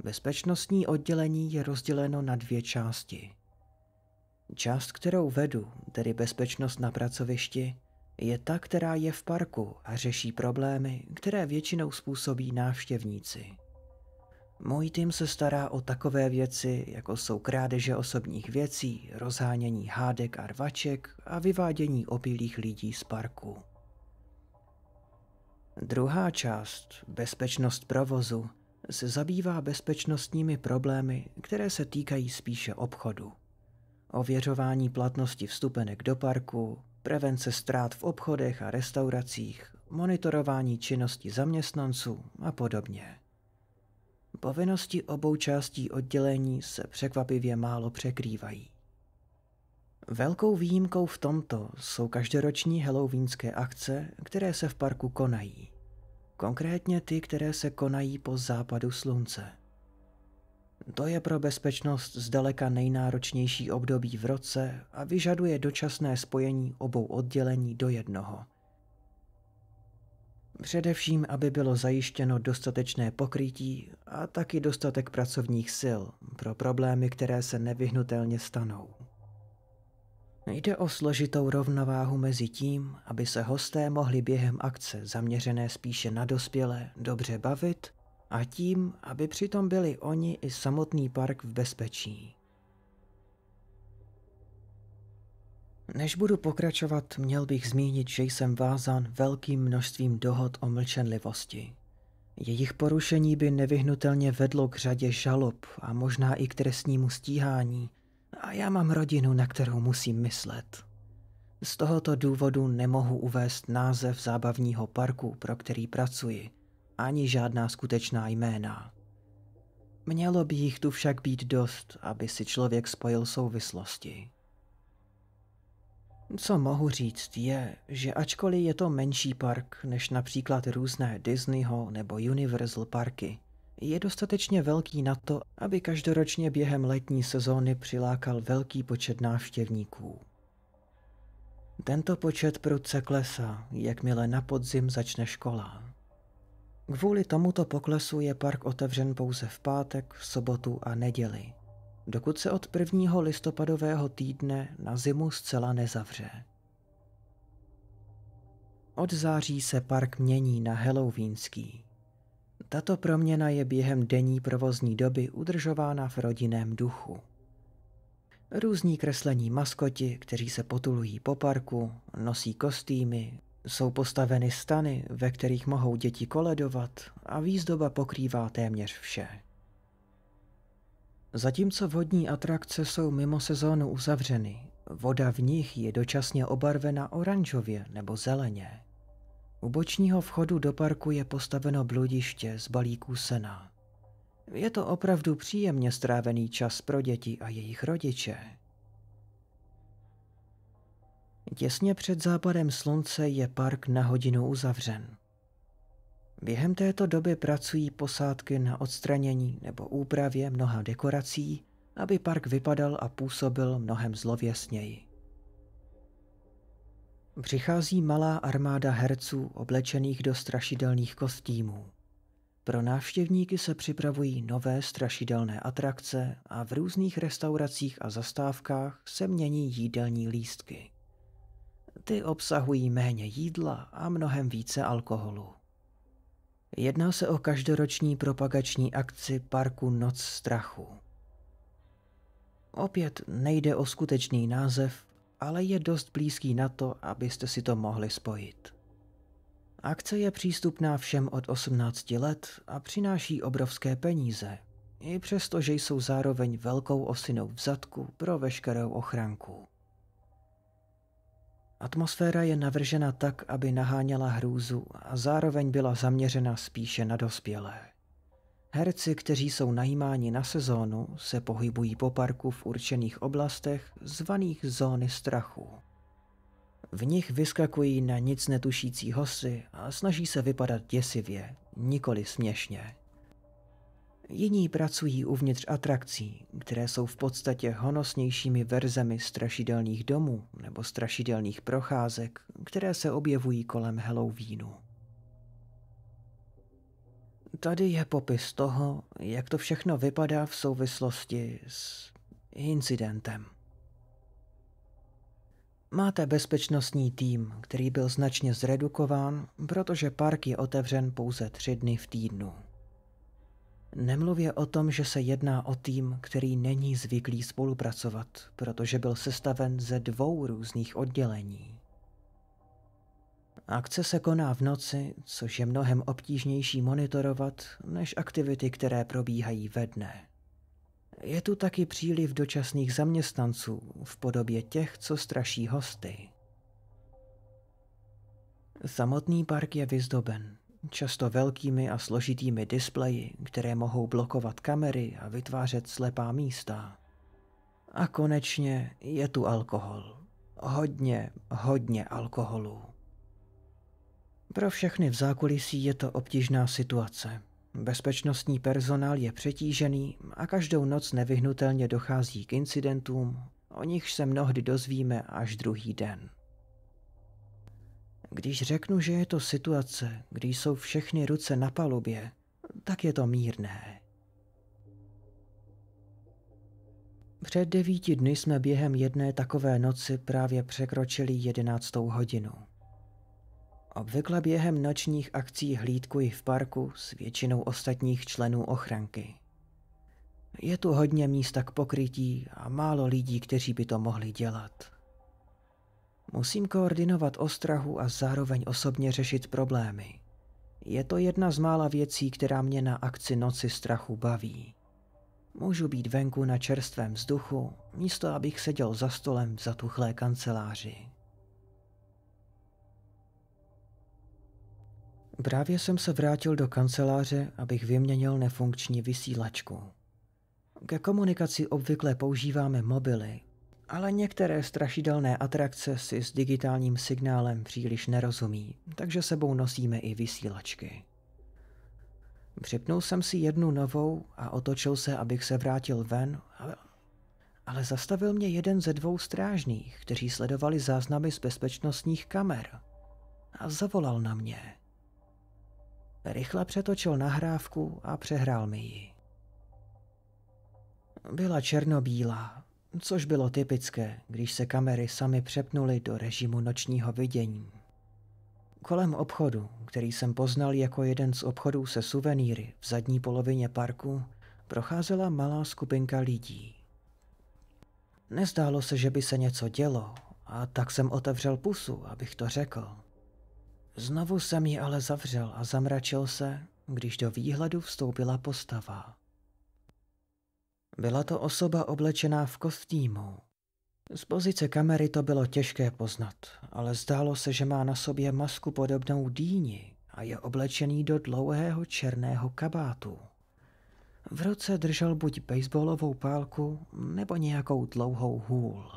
Bezpečnostní oddělení je rozděleno na dvě části – Část, kterou vedu, tedy bezpečnost na pracovišti, je ta, která je v parku a řeší problémy, které většinou způsobí návštěvníci. Můj tým se stará o takové věci, jako jsou krádeže osobních věcí, rozhánění hádek a rvaček a vyvádění opilých lidí z parku. Druhá část, bezpečnost provozu, se zabývá bezpečnostními problémy, které se týkají spíše obchodu ověřování platnosti vstupenek do parku, prevence ztrát v obchodech a restauracích, monitorování činnosti zaměstnanců a podobně. Povinnosti obou částí oddělení se překvapivě málo překrývají. Velkou výjimkou v tomto jsou každoroční halloweenské akce, které se v parku konají. Konkrétně ty, které se konají po západu slunce – to je pro bezpečnost zdaleka nejnáročnější období v roce a vyžaduje dočasné spojení obou oddělení do jednoho. Především, aby bylo zajištěno dostatečné pokrytí a taky dostatek pracovních sil pro problémy, které se nevyhnutelně stanou. Jde o složitou rovnováhu mezi tím, aby se hosté mohli během akce zaměřené spíše na dospělé dobře bavit a tím, aby přitom byli oni i samotný park v bezpečí. Než budu pokračovat, měl bych zmínit, že jsem vázán velkým množstvím dohod o mlčenlivosti. Jejich porušení by nevyhnutelně vedlo k řadě žalob a možná i k trestnímu stíhání, a já mám rodinu, na kterou musím myslet. Z tohoto důvodu nemohu uvést název zábavního parku, pro který pracuji – ani žádná skutečná jména. Mělo by jich tu však být dost, aby si člověk spojil souvislosti. Co mohu říct je, že ačkoliv je to menší park než například různé Disneyho nebo Universal parky, je dostatečně velký na to, aby každoročně během letní sezóny přilákal velký počet návštěvníků. Tento počet prudce klesá, jakmile na podzim začne škola. Kvůli tomuto poklesu je park otevřen pouze v pátek, v sobotu a neděli, dokud se od 1. listopadového týdne na zimu zcela nezavře. Od září se park mění na halloweenský. Tato proměna je během denní provozní doby udržována v rodinném duchu. Různí kreslení maskoti, kteří se potulují po parku, nosí kostýmy, jsou postaveny stany, ve kterých mohou děti koledovat a výzdoba pokrývá téměř vše. Zatímco vodní atrakce jsou mimo sezónu uzavřeny, voda v nich je dočasně obarvena oranžově nebo zeleně. U bočního vchodu do parku je postaveno bludiště z balíků sena. Je to opravdu příjemně strávený čas pro děti a jejich rodiče. Těsně před západem slunce je park na hodinu uzavřen. Během této doby pracují posádky na odstranění nebo úpravě mnoha dekorací, aby park vypadal a působil mnohem zlověsněji. Přichází malá armáda herců oblečených do strašidelných kostýmů. Pro návštěvníky se připravují nové strašidelné atrakce a v různých restauracích a zastávkách se mění jídelní lístky. Ty obsahují méně jídla a mnohem více alkoholu. Jedná se o každoroční propagační akci parku Noc strachu. Opět nejde o skutečný název, ale je dost blízký na to, abyste si to mohli spojit. Akce je přístupná všem od 18 let a přináší obrovské peníze, i přesto, že jsou zároveň velkou osinou v zadku pro veškerou ochranku. Atmosféra je navržena tak, aby naháněla hrůzu a zároveň byla zaměřena spíše na dospělé. Herci, kteří jsou najímáni na sezónu, se pohybují po parku v určených oblastech zvaných zóny strachu. V nich vyskakují na nic netušící hosy a snaží se vypadat děsivě, nikoli směšně. Jiní pracují uvnitř atrakcí, které jsou v podstatě honosnějšími verzemi strašidelných domů nebo strašidelných procházek, které se objevují kolem Halloweenu. Tady je popis toho, jak to všechno vypadá v souvislosti s incidentem. Máte bezpečnostní tým, který byl značně zredukován, protože park je otevřen pouze tři dny v týdnu. Nemluvě o tom, že se jedná o tým, který není zvyklý spolupracovat, protože byl sestaven ze dvou různých oddělení. Akce se koná v noci, což je mnohem obtížnější monitorovat než aktivity, které probíhají ve dne. Je tu taky příliv dočasných zaměstnanců v podobě těch, co straší hosty. Samotný park je vyzdoben, často velkými a složitými displeji, které mohou blokovat kamery a vytvářet slepá místa. A konečně je tu alkohol. Hodně, hodně alkoholu. Pro všechny v zákulisí je to obtížná situace. Bezpečnostní personál je přetížený a každou noc nevyhnutelně dochází k incidentům, o nichž se mnohdy dozvíme až druhý den. Když řeknu, že je to situace, kdy jsou všechny ruce na palubě, tak je to mírné. Před devíti dny jsme během jedné takové noci právě překročili jedenáctou hodinu. Obvykle během nočních akcí hlídkuji v parku s většinou ostatních členů ochranky. Je tu hodně místa k pokrytí a málo lidí, kteří by to mohli dělat. Musím koordinovat ostrahu a zároveň osobně řešit problémy. Je to jedna z mála věcí, která mě na akci Noci strachu baví. Můžu být venku na čerstvém vzduchu, místo abych seděl za stolem v zatuchlé kanceláři. Právě jsem se vrátil do kanceláře, abych vyměnil nefunkční vysílačku. Ke komunikaci obvykle používáme mobily, ale některé strašidelné atrakce si s digitálním signálem příliš nerozumí, takže sebou nosíme i vysílačky. Připnul jsem si jednu novou a otočil se, abych se vrátil ven, ale zastavil mě jeden ze dvou strážných, kteří sledovali záznamy z bezpečnostních kamer. A zavolal na mě. Rychle přetočil nahrávku a přehrál mi ji. Byla černobílá, což bylo typické, když se kamery sami přepnuly do režimu nočního vidění. Kolem obchodu, který jsem poznal jako jeden z obchodů se suvenýry v zadní polovině parku, procházela malá skupinka lidí. Nezdálo se, že by se něco dělo, a tak jsem otevřel pusu, abych to řekl. Znovu jsem ji ale zavřel a zamračil se, když do výhledu vstoupila postava. Byla to osoba oblečená v kostýmu. Z pozice kamery to bylo těžké poznat, ale zdálo se, že má na sobě masku podobnou dýni a je oblečený do dlouhého černého kabátu. V ruce držel buď baseballovou pálku nebo nějakou dlouhou hůl.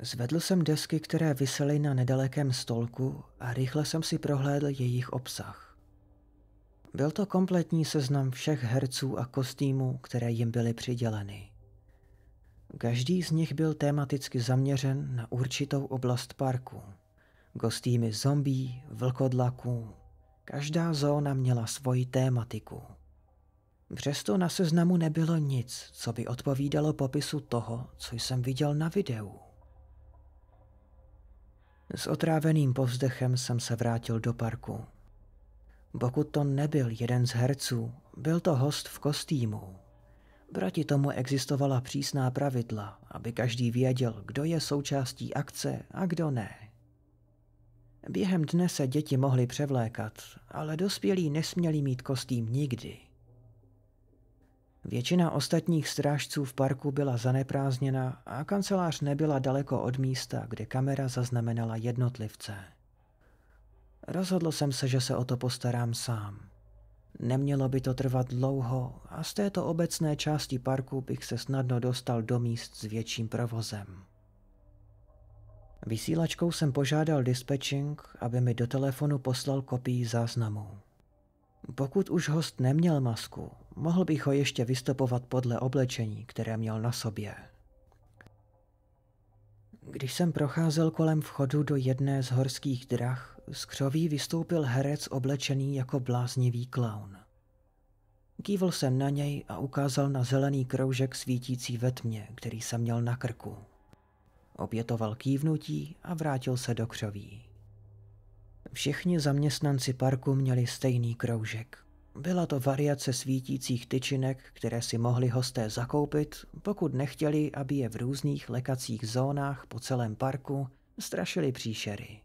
Zvedl jsem desky, které visely na nedalekém stolku a rychle jsem si prohlédl jejich obsah. Byl to kompletní seznam všech herců a kostýmů, které jim byly přiděleny. Každý z nich byl tematicky zaměřen na určitou oblast parku. Kostýmy zombí, vlkodlaků. Každá zóna měla svoji tématiku. Přesto na seznamu nebylo nic, co by odpovídalo popisu toho, co jsem viděl na videu. S otráveným povzdechem jsem se vrátil do parku. Pokud to nebyl jeden z herců, byl to host v kostýmu. Proti tomu existovala přísná pravidla, aby každý věděl, kdo je součástí akce a kdo ne. Během dne se děti mohly převlékat, ale dospělí nesměli mít kostým nikdy. Většina ostatních strážců v parku byla zaneprázdněna a kancelář nebyla daleko od místa, kde kamera zaznamenala jednotlivce. Rozhodl jsem se, že se o to postarám sám. Nemělo by to trvat dlouho a z této obecné části parku bych se snadno dostal do míst s větším provozem. Vysílačkou jsem požádal dispečing, aby mi do telefonu poslal kopii záznamu. Pokud už host neměl masku, mohl bych ho ještě vystopovat podle oblečení, které měl na sobě. Když jsem procházel kolem vchodu do jedné z horských drah, z křoví vystoupil herec oblečený jako bláznivý klaun. Kývl jsem na něj a ukázal na zelený kroužek svítící ve tmě, který jsem měl na krku. Obětoval kývnutí a vrátil se do křoví. Všichni zaměstnanci parku měli stejný kroužek. Byla to variace svítících tyčinek, které si mohli hosté zakoupit, pokud nechtěli, aby je v různých lekacích zónách po celém parku strašili příšery.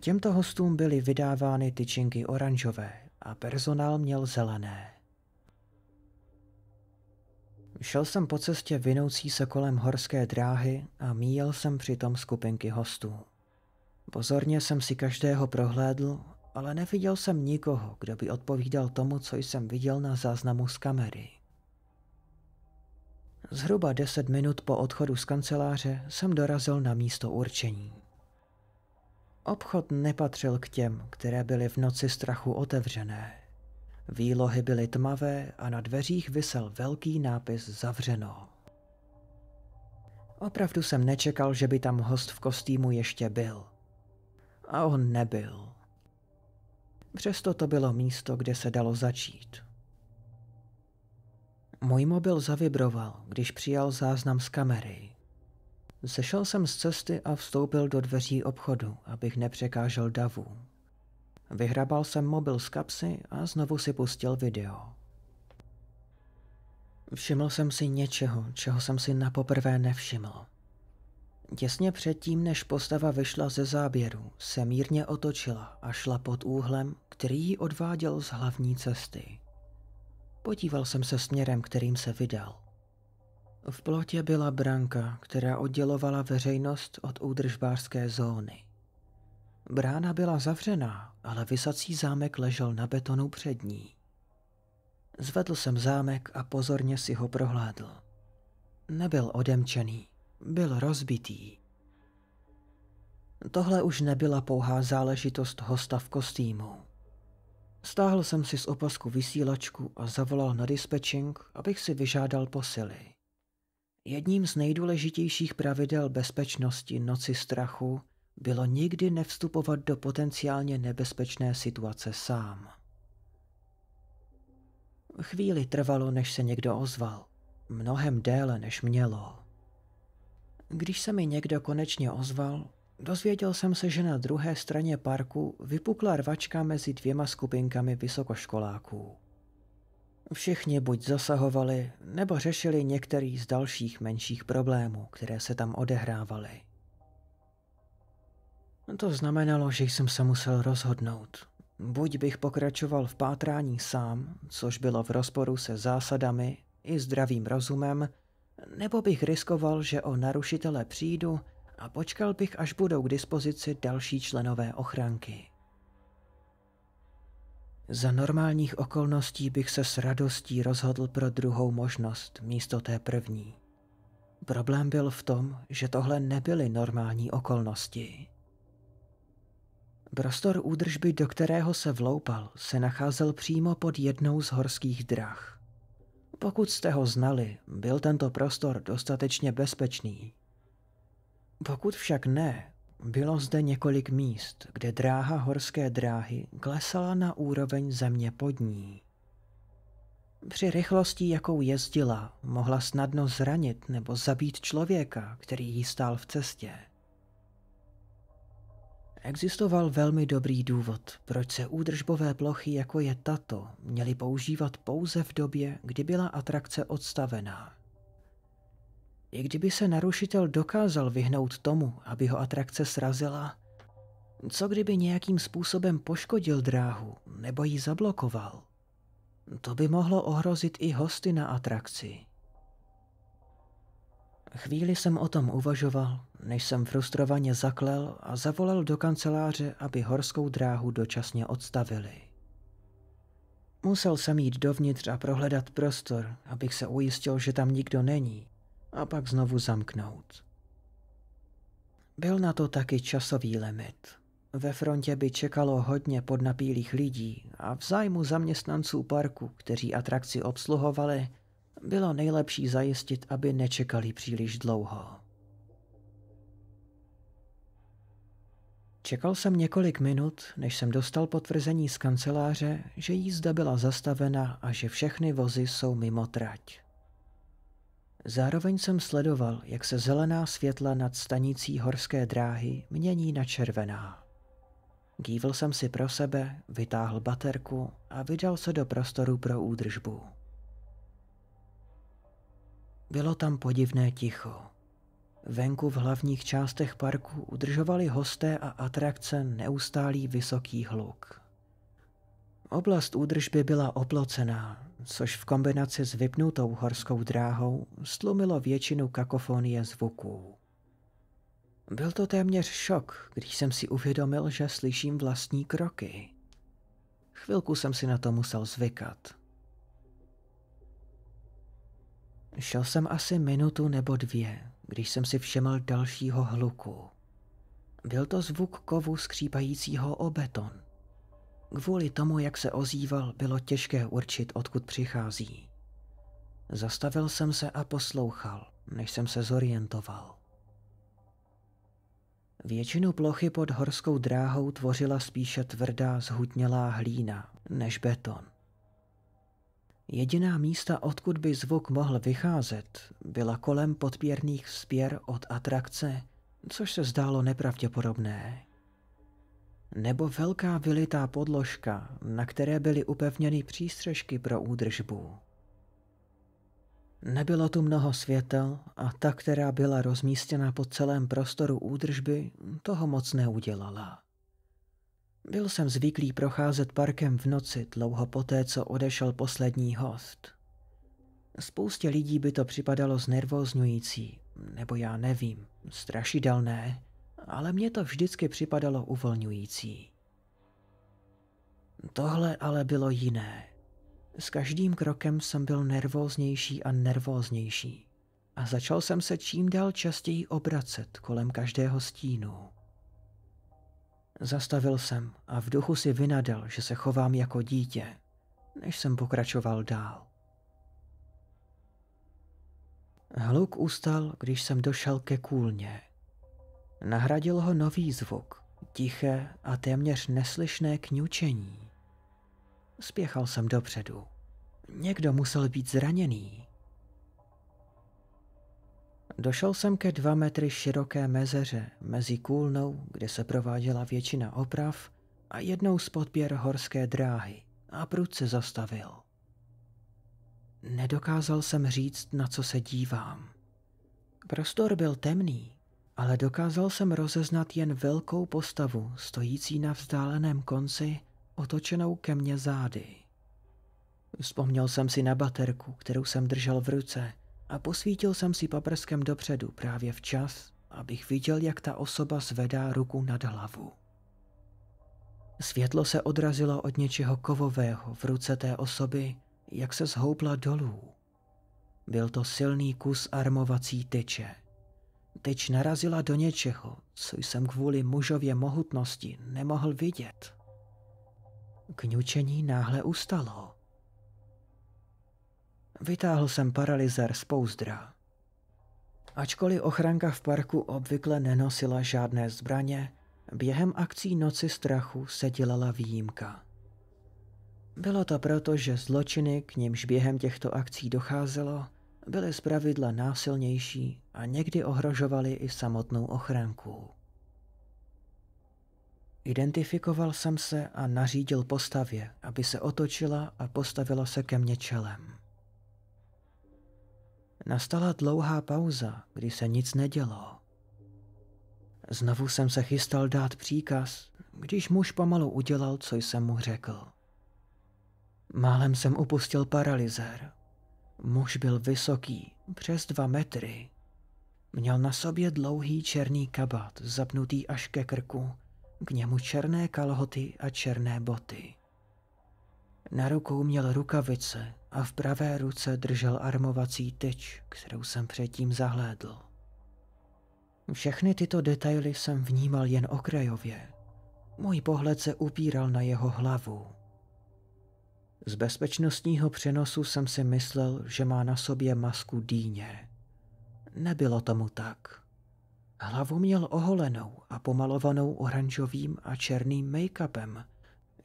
Těmto hostům byly vydávány tyčinky oranžové a personál měl zelené. Šel jsem po cestě vinoucí se kolem horské dráhy a míjel jsem přitom skupinky hostů. Pozorně jsem si každého prohlédl, ale neviděl jsem nikoho, kdo by odpovídal tomu, co jsem viděl na záznamu z kamery. Zhruba deset minut po odchodu z kanceláře jsem dorazil na místo určení. Obchod nepatřil k těm, které byly v noci strachu otevřené. Výlohy byly tmavé a na dveřích vysel velký nápis zavřeno. Opravdu jsem nečekal, že by tam host v kostýmu ještě byl. A on nebyl. Přesto to bylo místo, kde se dalo začít. Můj mobil zavibroval, když přijal záznam z kamery. Sešel jsem z cesty a vstoupil do dveří obchodu, abych nepřekážel davu. Vyhrabal jsem mobil z kapsy a znovu si pustil video. Všiml jsem si něčeho, čeho jsem si na poprvé nevšiml. Těsně předtím, než postava vyšla ze záběru, se mírně otočila a šla pod úhlem, který ji odváděl z hlavní cesty. Podíval jsem se směrem, kterým se vydal. V plotě byla branka, která oddělovala veřejnost od údržbářské zóny. Brána byla zavřená, ale vysací zámek ležel na betonu před ní. Zvedl jsem zámek a pozorně si ho prohlédl. Nebyl odemčený, byl rozbitý. Tohle už nebyla pouhá záležitost hosta v kostýmu. Stáhl jsem si z opasku vysílačku a zavolal na dispečing, abych si vyžádal posily. Jedním z nejdůležitějších pravidel bezpečnosti noci strachu bylo nikdy nevstupovat do potenciálně nebezpečné situace sám. Chvíli trvalo, než se někdo ozval. Mnohem déle, než mělo. Když se mi někdo konečně ozval, dozvěděl jsem se, že na druhé straně parku vypukla rvačka mezi dvěma skupinkami vysokoškoláků. Všichni buď zasahovali, nebo řešili některý z dalších menších problémů, které se tam odehrávaly. To znamenalo, že jsem se musel rozhodnout. Buď bych pokračoval v pátrání sám, což bylo v rozporu se zásadami i zdravým rozumem, nebo bych riskoval, že o narušitele přijdu a počkal bych, až budou k dispozici další členové ochranky. Za normálních okolností bych se s radostí rozhodl pro druhou možnost místo té první. Problém byl v tom, že tohle nebyly normální okolnosti. Prostor údržby, do kterého se vloupal, se nacházel přímo pod jednou z horských drah. Pokud jste ho znali, byl tento prostor dostatečně bezpečný. Pokud však ne, bylo zde několik míst, kde dráha horské dráhy klesala na úroveň země pod ní. Při rychlosti, jakou jezdila, mohla snadno zranit nebo zabít člověka, který jí stál v cestě. Existoval velmi dobrý důvod, proč se údržbové plochy jako je tato měly používat pouze v době, kdy byla atrakce odstavená. I kdyby se narušitel dokázal vyhnout tomu, aby ho atrakce srazila, co kdyby nějakým způsobem poškodil dráhu nebo ji zablokoval? To by mohlo ohrozit i hosty na atrakci. Chvíli jsem o tom uvažoval, než jsem frustrovaně zaklel a zavolal do kanceláře, aby horskou dráhu dočasně odstavili. Musel jsem jít dovnitř a prohledat prostor, abych se ujistil, že tam nikdo není a pak znovu zamknout. Byl na to taky časový limit. Ve frontě by čekalo hodně podnapílých lidí a v zájmu zaměstnanců parku, kteří atrakci obsluhovali, bylo nejlepší zajistit, aby nečekali příliš dlouho. Čekal jsem několik minut, než jsem dostal potvrzení z kanceláře, že jízda byla zastavena a že všechny vozy jsou mimo trať. Zároveň jsem sledoval, jak se zelená světla nad stanicí horské dráhy mění na červená. Gývil jsem si pro sebe, vytáhl baterku a vydal se do prostoru pro údržbu. Bylo tam podivné ticho. Venku v hlavních částech parku udržovali hosté a atrakce neustálý vysoký hluk. Oblast údržby byla oplocená, což v kombinaci s vypnutou horskou dráhou stlumilo většinu kakofonie zvuků. Byl to téměř šok, když jsem si uvědomil, že slyším vlastní kroky. Chvilku jsem si na to musel zvykat. Šel jsem asi minutu nebo dvě, když jsem si všiml dalšího hluku. Byl to zvuk kovu skřípajícího o beton. Kvůli tomu, jak se ozýval, bylo těžké určit, odkud přichází. Zastavil jsem se a poslouchal, než jsem se zorientoval. Většinu plochy pod horskou dráhou tvořila spíše tvrdá, zhutnělá hlína než beton. Jediná místa, odkud by zvuk mohl vycházet, byla kolem podpěrných spěr od atrakce, což se zdálo nepravděpodobné, nebo velká vylitá podložka, na které byly upevněny přístřežky pro údržbu. Nebylo tu mnoho světel a ta, která byla rozmístěna po celém prostoru údržby, toho moc neudělala. Byl jsem zvyklý procházet parkem v noci dlouho poté, co odešel poslední host. Spoustě lidí by to připadalo znervozňující, nebo já nevím, strašidelné, ale mně to vždycky připadalo uvolňující. Tohle ale bylo jiné. S každým krokem jsem byl nervóznější a nervóznější a začal jsem se čím dál častěji obracet kolem každého stínu. Zastavil jsem a v duchu si vynadal, že se chovám jako dítě, než jsem pokračoval dál. Hluk ustal, když jsem došel ke kůlně – Nahradil ho nový zvuk, tiché a téměř neslyšné kňučení. Spěchal jsem dopředu. Někdo musel být zraněný. Došel jsem ke dva metry široké mezeře mezi kůlnou, kde se prováděla většina oprav, a jednou z podpěr horské dráhy a prud se zastavil. Nedokázal jsem říct, na co se dívám. Prostor byl temný, ale dokázal jsem rozeznat jen velkou postavu stojící na vzdáleném konci, otočenou ke mně zády. Vzpomněl jsem si na baterku, kterou jsem držel v ruce a posvítil jsem si paprskem dopředu právě včas, abych viděl, jak ta osoba zvedá ruku nad hlavu. Světlo se odrazilo od něčeho kovového v ruce té osoby, jak se zhoupla dolů. Byl to silný kus armovací tyče. Teď narazila do něčeho, co jsem kvůli mužově mohutnosti nemohl vidět. Kňučení náhle ustalo. Vytáhl jsem paralyzer z pouzdra. Ačkoliv ochranka v parku obvykle nenosila žádné zbraně, během akcí Noci strachu se dělala výjimka. Bylo to proto, že zločiny, k nimž během těchto akcí docházelo, byly zpravidla násilnější a někdy ohrožovaly i samotnou ochránku. Identifikoval jsem se a nařídil postavě, aby se otočila a postavila se ke mně čelem. Nastala dlouhá pauza, kdy se nic nedělo. Znovu jsem se chystal dát příkaz, když muž pomalu udělal, co jsem mu řekl. Málem jsem upustil paralyzér, Muž byl vysoký, přes dva metry. Měl na sobě dlouhý černý kabát, zapnutý až ke krku, k němu černé kalhoty a černé boty. Na rukou měl rukavice a v pravé ruce držel armovací tyč, kterou jsem předtím zahlédl. Všechny tyto detaily jsem vnímal jen okrajově. Můj pohled se upíral na jeho hlavu. Z bezpečnostního přenosu jsem si myslel, že má na sobě masku dýně. Nebylo tomu tak. Hlavu měl oholenou a pomalovanou oranžovým a černým make-upem.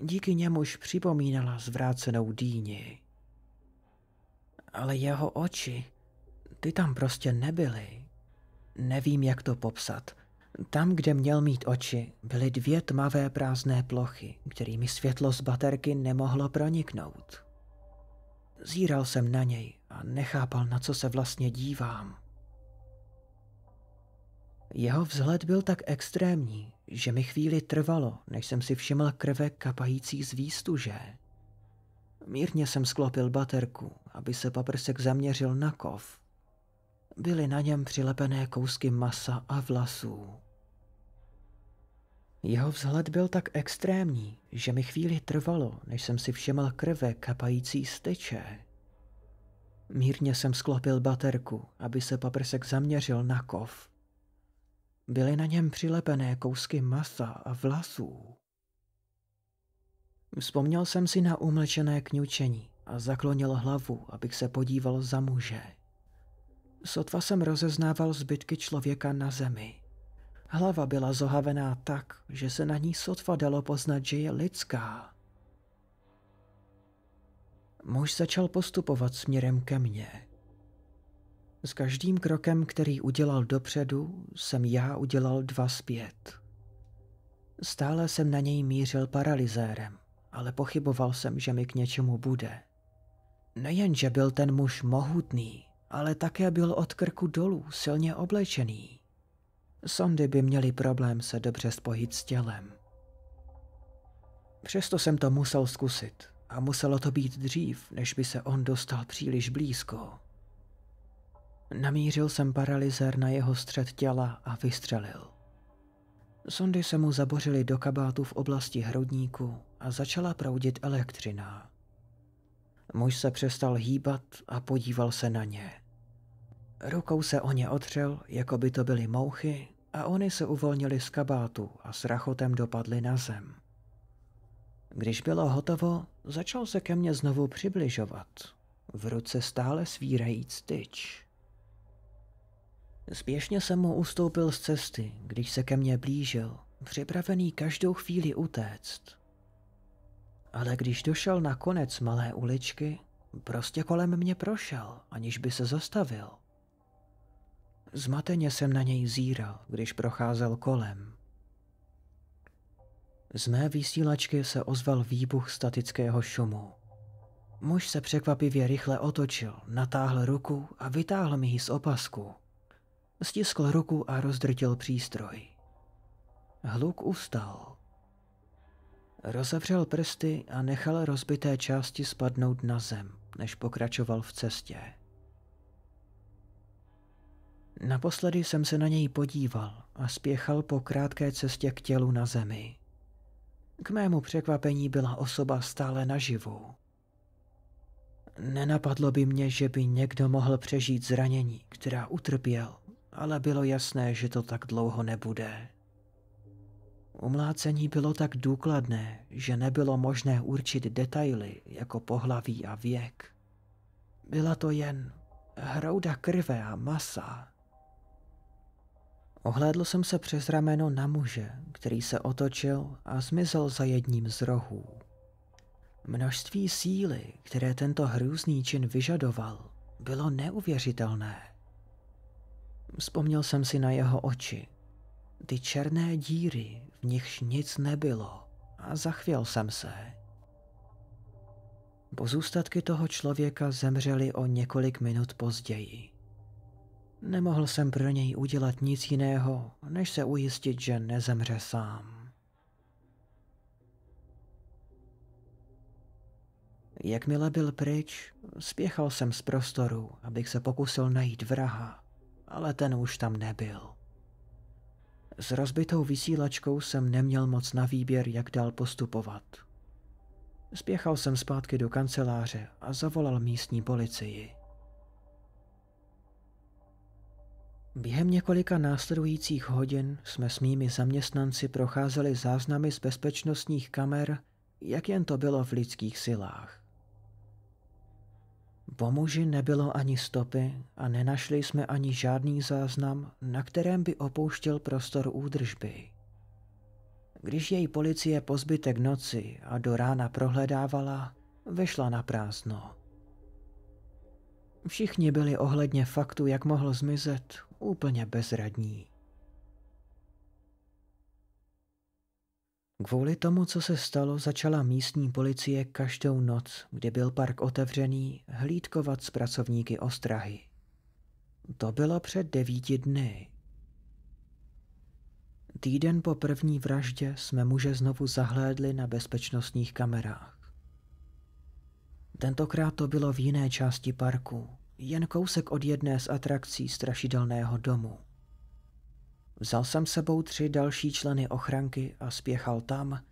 Díky němuž připomínala zvrácenou dýni. Ale jeho oči, ty tam prostě nebyly. Nevím, jak to popsat. Tam, kde měl mít oči, byly dvě tmavé prázdné plochy, kterými světlo z baterky nemohlo proniknout. Zíral jsem na něj a nechápal, na co se vlastně dívám. Jeho vzhled byl tak extrémní, že mi chvíli trvalo, než jsem si všiml krve kapající z výstuže. Mírně jsem sklopil baterku, aby se paprsek zaměřil na kov. Byly na něm přilepené kousky masa a vlasů. Jeho vzhled byl tak extrémní, že mi chvíli trvalo, než jsem si všiml krve kapající z tyče. Mírně jsem sklopil baterku, aby se paprsek zaměřil na kov. Byly na něm přilepené kousky masa a vlasů. Vzpomněl jsem si na umlčené kňučení a zaklonil hlavu, abych se podíval za muže. Sotva jsem rozeznával zbytky člověka na zemi. Hlava byla zohavená tak, že se na ní sotva dalo poznat, že je lidská. Muž začal postupovat směrem ke mně. S každým krokem, který udělal dopředu, jsem já udělal dva zpět. Stále jsem na něj mířil paralizérem, ale pochyboval jsem, že mi k něčemu bude. Nejenže byl ten muž mohutný, ale také byl od krku dolů silně oblečený. Sondy by měly problém se dobře spojit s tělem. Přesto jsem to musel zkusit a muselo to být dřív, než by se on dostal příliš blízko. Namířil jsem paralyzer na jeho střed těla a vystřelil. Sondy se mu zabořily do kabátu v oblasti hrudníku a začala proudit elektřina. Muž se přestal hýbat a podíval se na ně. Rukou se o ně otřel, jako by to byly mouchy, a oni se uvolnili z kabátu a s rachotem dopadli na zem. Když bylo hotovo, začal se ke mně znovu přibližovat, v ruce stále svírajíc tyč. Spěšně jsem mu ustoupil z cesty, když se ke mně blížil, připravený každou chvíli utéct. Ale když došel na konec malé uličky, prostě kolem mě prošel, aniž by se zastavil. Zmateně jsem na něj zíral, když procházel kolem. Z mé vysílačky se ozval výbuch statického šumu. Muž se překvapivě rychle otočil, natáhl ruku a vytáhl mi ji z opasku. Stiskl ruku a rozdrtil přístroj. Hluk ustal. Rozevřel prsty a nechal rozbité části spadnout na zem, než pokračoval v cestě. Naposledy jsem se na něj podíval a spěchal po krátké cestě k tělu na zemi. K mému překvapení byla osoba stále naživu. Nenapadlo by mě, že by někdo mohl přežít zranění, která utrpěl, ale bylo jasné, že to tak dlouho nebude. Umlácení bylo tak důkladné, že nebylo možné určit detaily jako pohlaví a věk. Byla to jen hrouda krve a masa. Ohlédl jsem se přes rameno na muže, který se otočil a zmizel za jedním z rohů. Množství síly, které tento hrůzný čin vyžadoval, bylo neuvěřitelné. Vzpomněl jsem si na jeho oči. Ty černé díry, v nichž nic nebylo, a zachvěl jsem se. Pozůstatky toho člověka zemřely o několik minut později. Nemohl jsem pro něj udělat nic jiného, než se ujistit, že nezemře sám. Jakmile byl pryč, spěchal jsem z prostoru, abych se pokusil najít vraha, ale ten už tam nebyl. S rozbitou vysílačkou jsem neměl moc na výběr, jak dál postupovat. Spěchal jsem zpátky do kanceláře a zavolal místní policii. Během několika následujících hodin jsme s mými zaměstnanci procházeli záznamy z bezpečnostních kamer, jak jen to bylo v lidských silách. Po muži nebylo ani stopy a nenašli jsme ani žádný záznam, na kterém by opouštěl prostor údržby. Když jej policie po zbytek noci a do rána prohledávala, vešla na prázdno. Všichni byli ohledně faktu, jak mohl zmizet, úplně bezradní. Kvůli tomu, co se stalo, začala místní policie každou noc, kdy byl park otevřený, hlídkovat s pracovníky ostrahy. To bylo před devíti dny. Týden po první vraždě jsme muže znovu zahlédli na bezpečnostních kamerách. Tentokrát to bylo v jiné části parku jen kousek od jedné z atrakcí strašidelného domu. Vzal jsem sebou tři další členy ochranky a spěchal tam,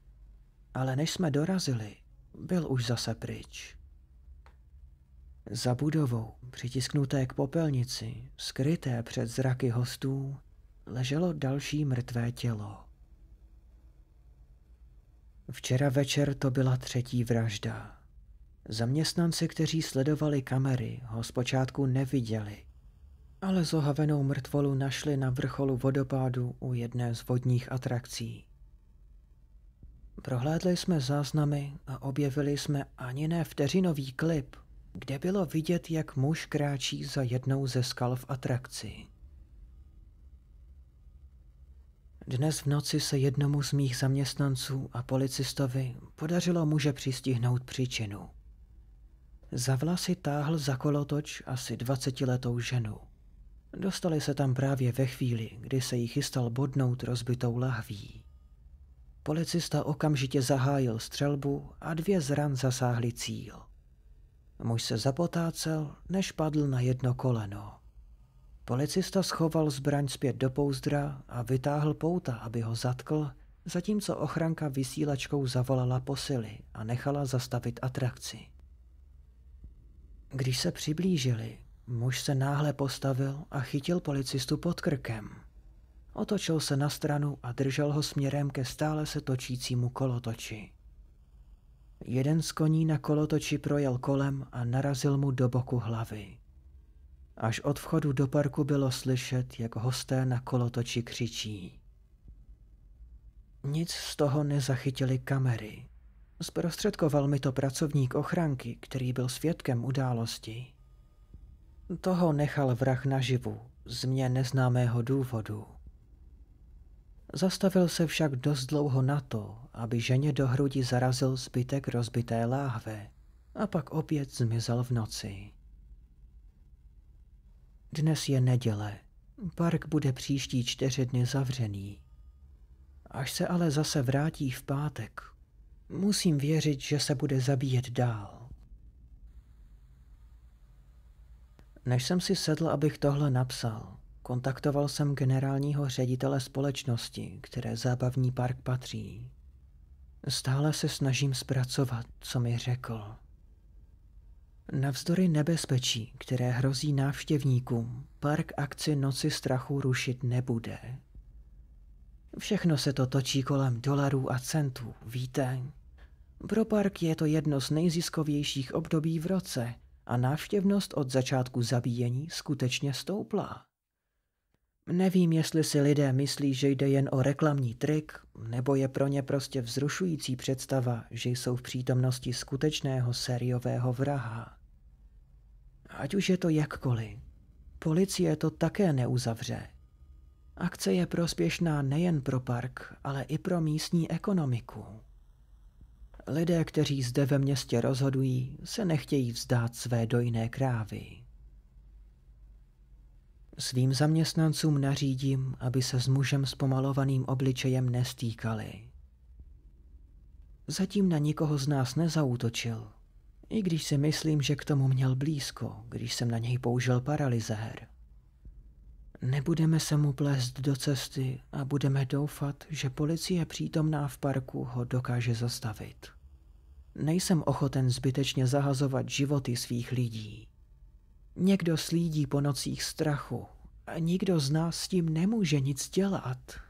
ale než jsme dorazili, byl už zase pryč. Za budovou, přitisknuté k popelnici, skryté před zraky hostů, leželo další mrtvé tělo. Včera večer to byla třetí vražda. Zaměstnanci, kteří sledovali kamery, ho zpočátku neviděli, ale zohavenou mrtvolu našli na vrcholu vodopádu u jedné z vodních atrakcí. Prohlédli jsme záznamy a objevili jsme ani ne vteřinový klip, kde bylo vidět, jak muž kráčí za jednou ze skal v atrakci. Dnes v noci se jednomu z mých zaměstnanců a policistovi podařilo muže přistihnout příčinu. Za vlasy táhl za kolotoč asi dvacetiletou ženu. Dostali se tam právě ve chvíli, kdy se jí chystal bodnout rozbitou lahví. Policista okamžitě zahájil střelbu a dvě zran zasáhly cíl. Muž se zapotácel, než padl na jedno koleno. Policista schoval zbraň zpět do pouzdra a vytáhl pouta, aby ho zatkl, zatímco ochranka vysílačkou zavolala posily a nechala zastavit atrakci. Když se přiblížili, muž se náhle postavil a chytil policistu pod krkem. Otočil se na stranu a držel ho směrem ke stále se točícímu kolotoči. Jeden z koní na kolotoči projel kolem a narazil mu do boku hlavy. Až od vchodu do parku bylo slyšet, jak hosté na kolotoči křičí. Nic z toho nezachytili kamery. Zprostředkoval mi to pracovník ochranky, který byl svědkem události. Toho nechal vrah naživu, z mě neznámého důvodu. Zastavil se však dost dlouho na to, aby ženě do hrudi zarazil zbytek rozbité láhve a pak opět zmizel v noci. Dnes je neděle. Park bude příští čtyři dny zavřený. Až se ale zase vrátí v pátek, Musím věřit, že se bude zabíjet dál. Než jsem si sedl, abych tohle napsal, kontaktoval jsem generálního ředitele společnosti, které zábavní park patří. Stále se snažím zpracovat, co mi řekl. Navzdory nebezpečí, které hrozí návštěvníkům, park akci Noci strachu rušit nebude. Všechno se to točí kolem dolarů a centů, víte? Pro park je to jedno z nejziskovějších období v roce a návštěvnost od začátku zabíjení skutečně stoupla. Nevím, jestli si lidé myslí, že jde jen o reklamní trik, nebo je pro ně prostě vzrušující představa, že jsou v přítomnosti skutečného sériového vraha. Ať už je to jakkoliv, policie to také neuzavře. Akce je prospěšná nejen pro park, ale i pro místní ekonomiku lidé, kteří zde ve městě rozhodují, se nechtějí vzdát své dojné krávy. Svým zaměstnancům nařídím, aby se s mužem s pomalovaným obličejem nestýkali. Zatím na nikoho z nás nezautočil, i když si myslím, že k tomu měl blízko, když jsem na něj použil paralizér. Nebudeme se mu plést do cesty a budeme doufat, že policie přítomná v parku ho dokáže zastavit nejsem ochoten zbytečně zahazovat životy svých lidí. Někdo slídí po nocích strachu a nikdo z nás s tím nemůže nic dělat.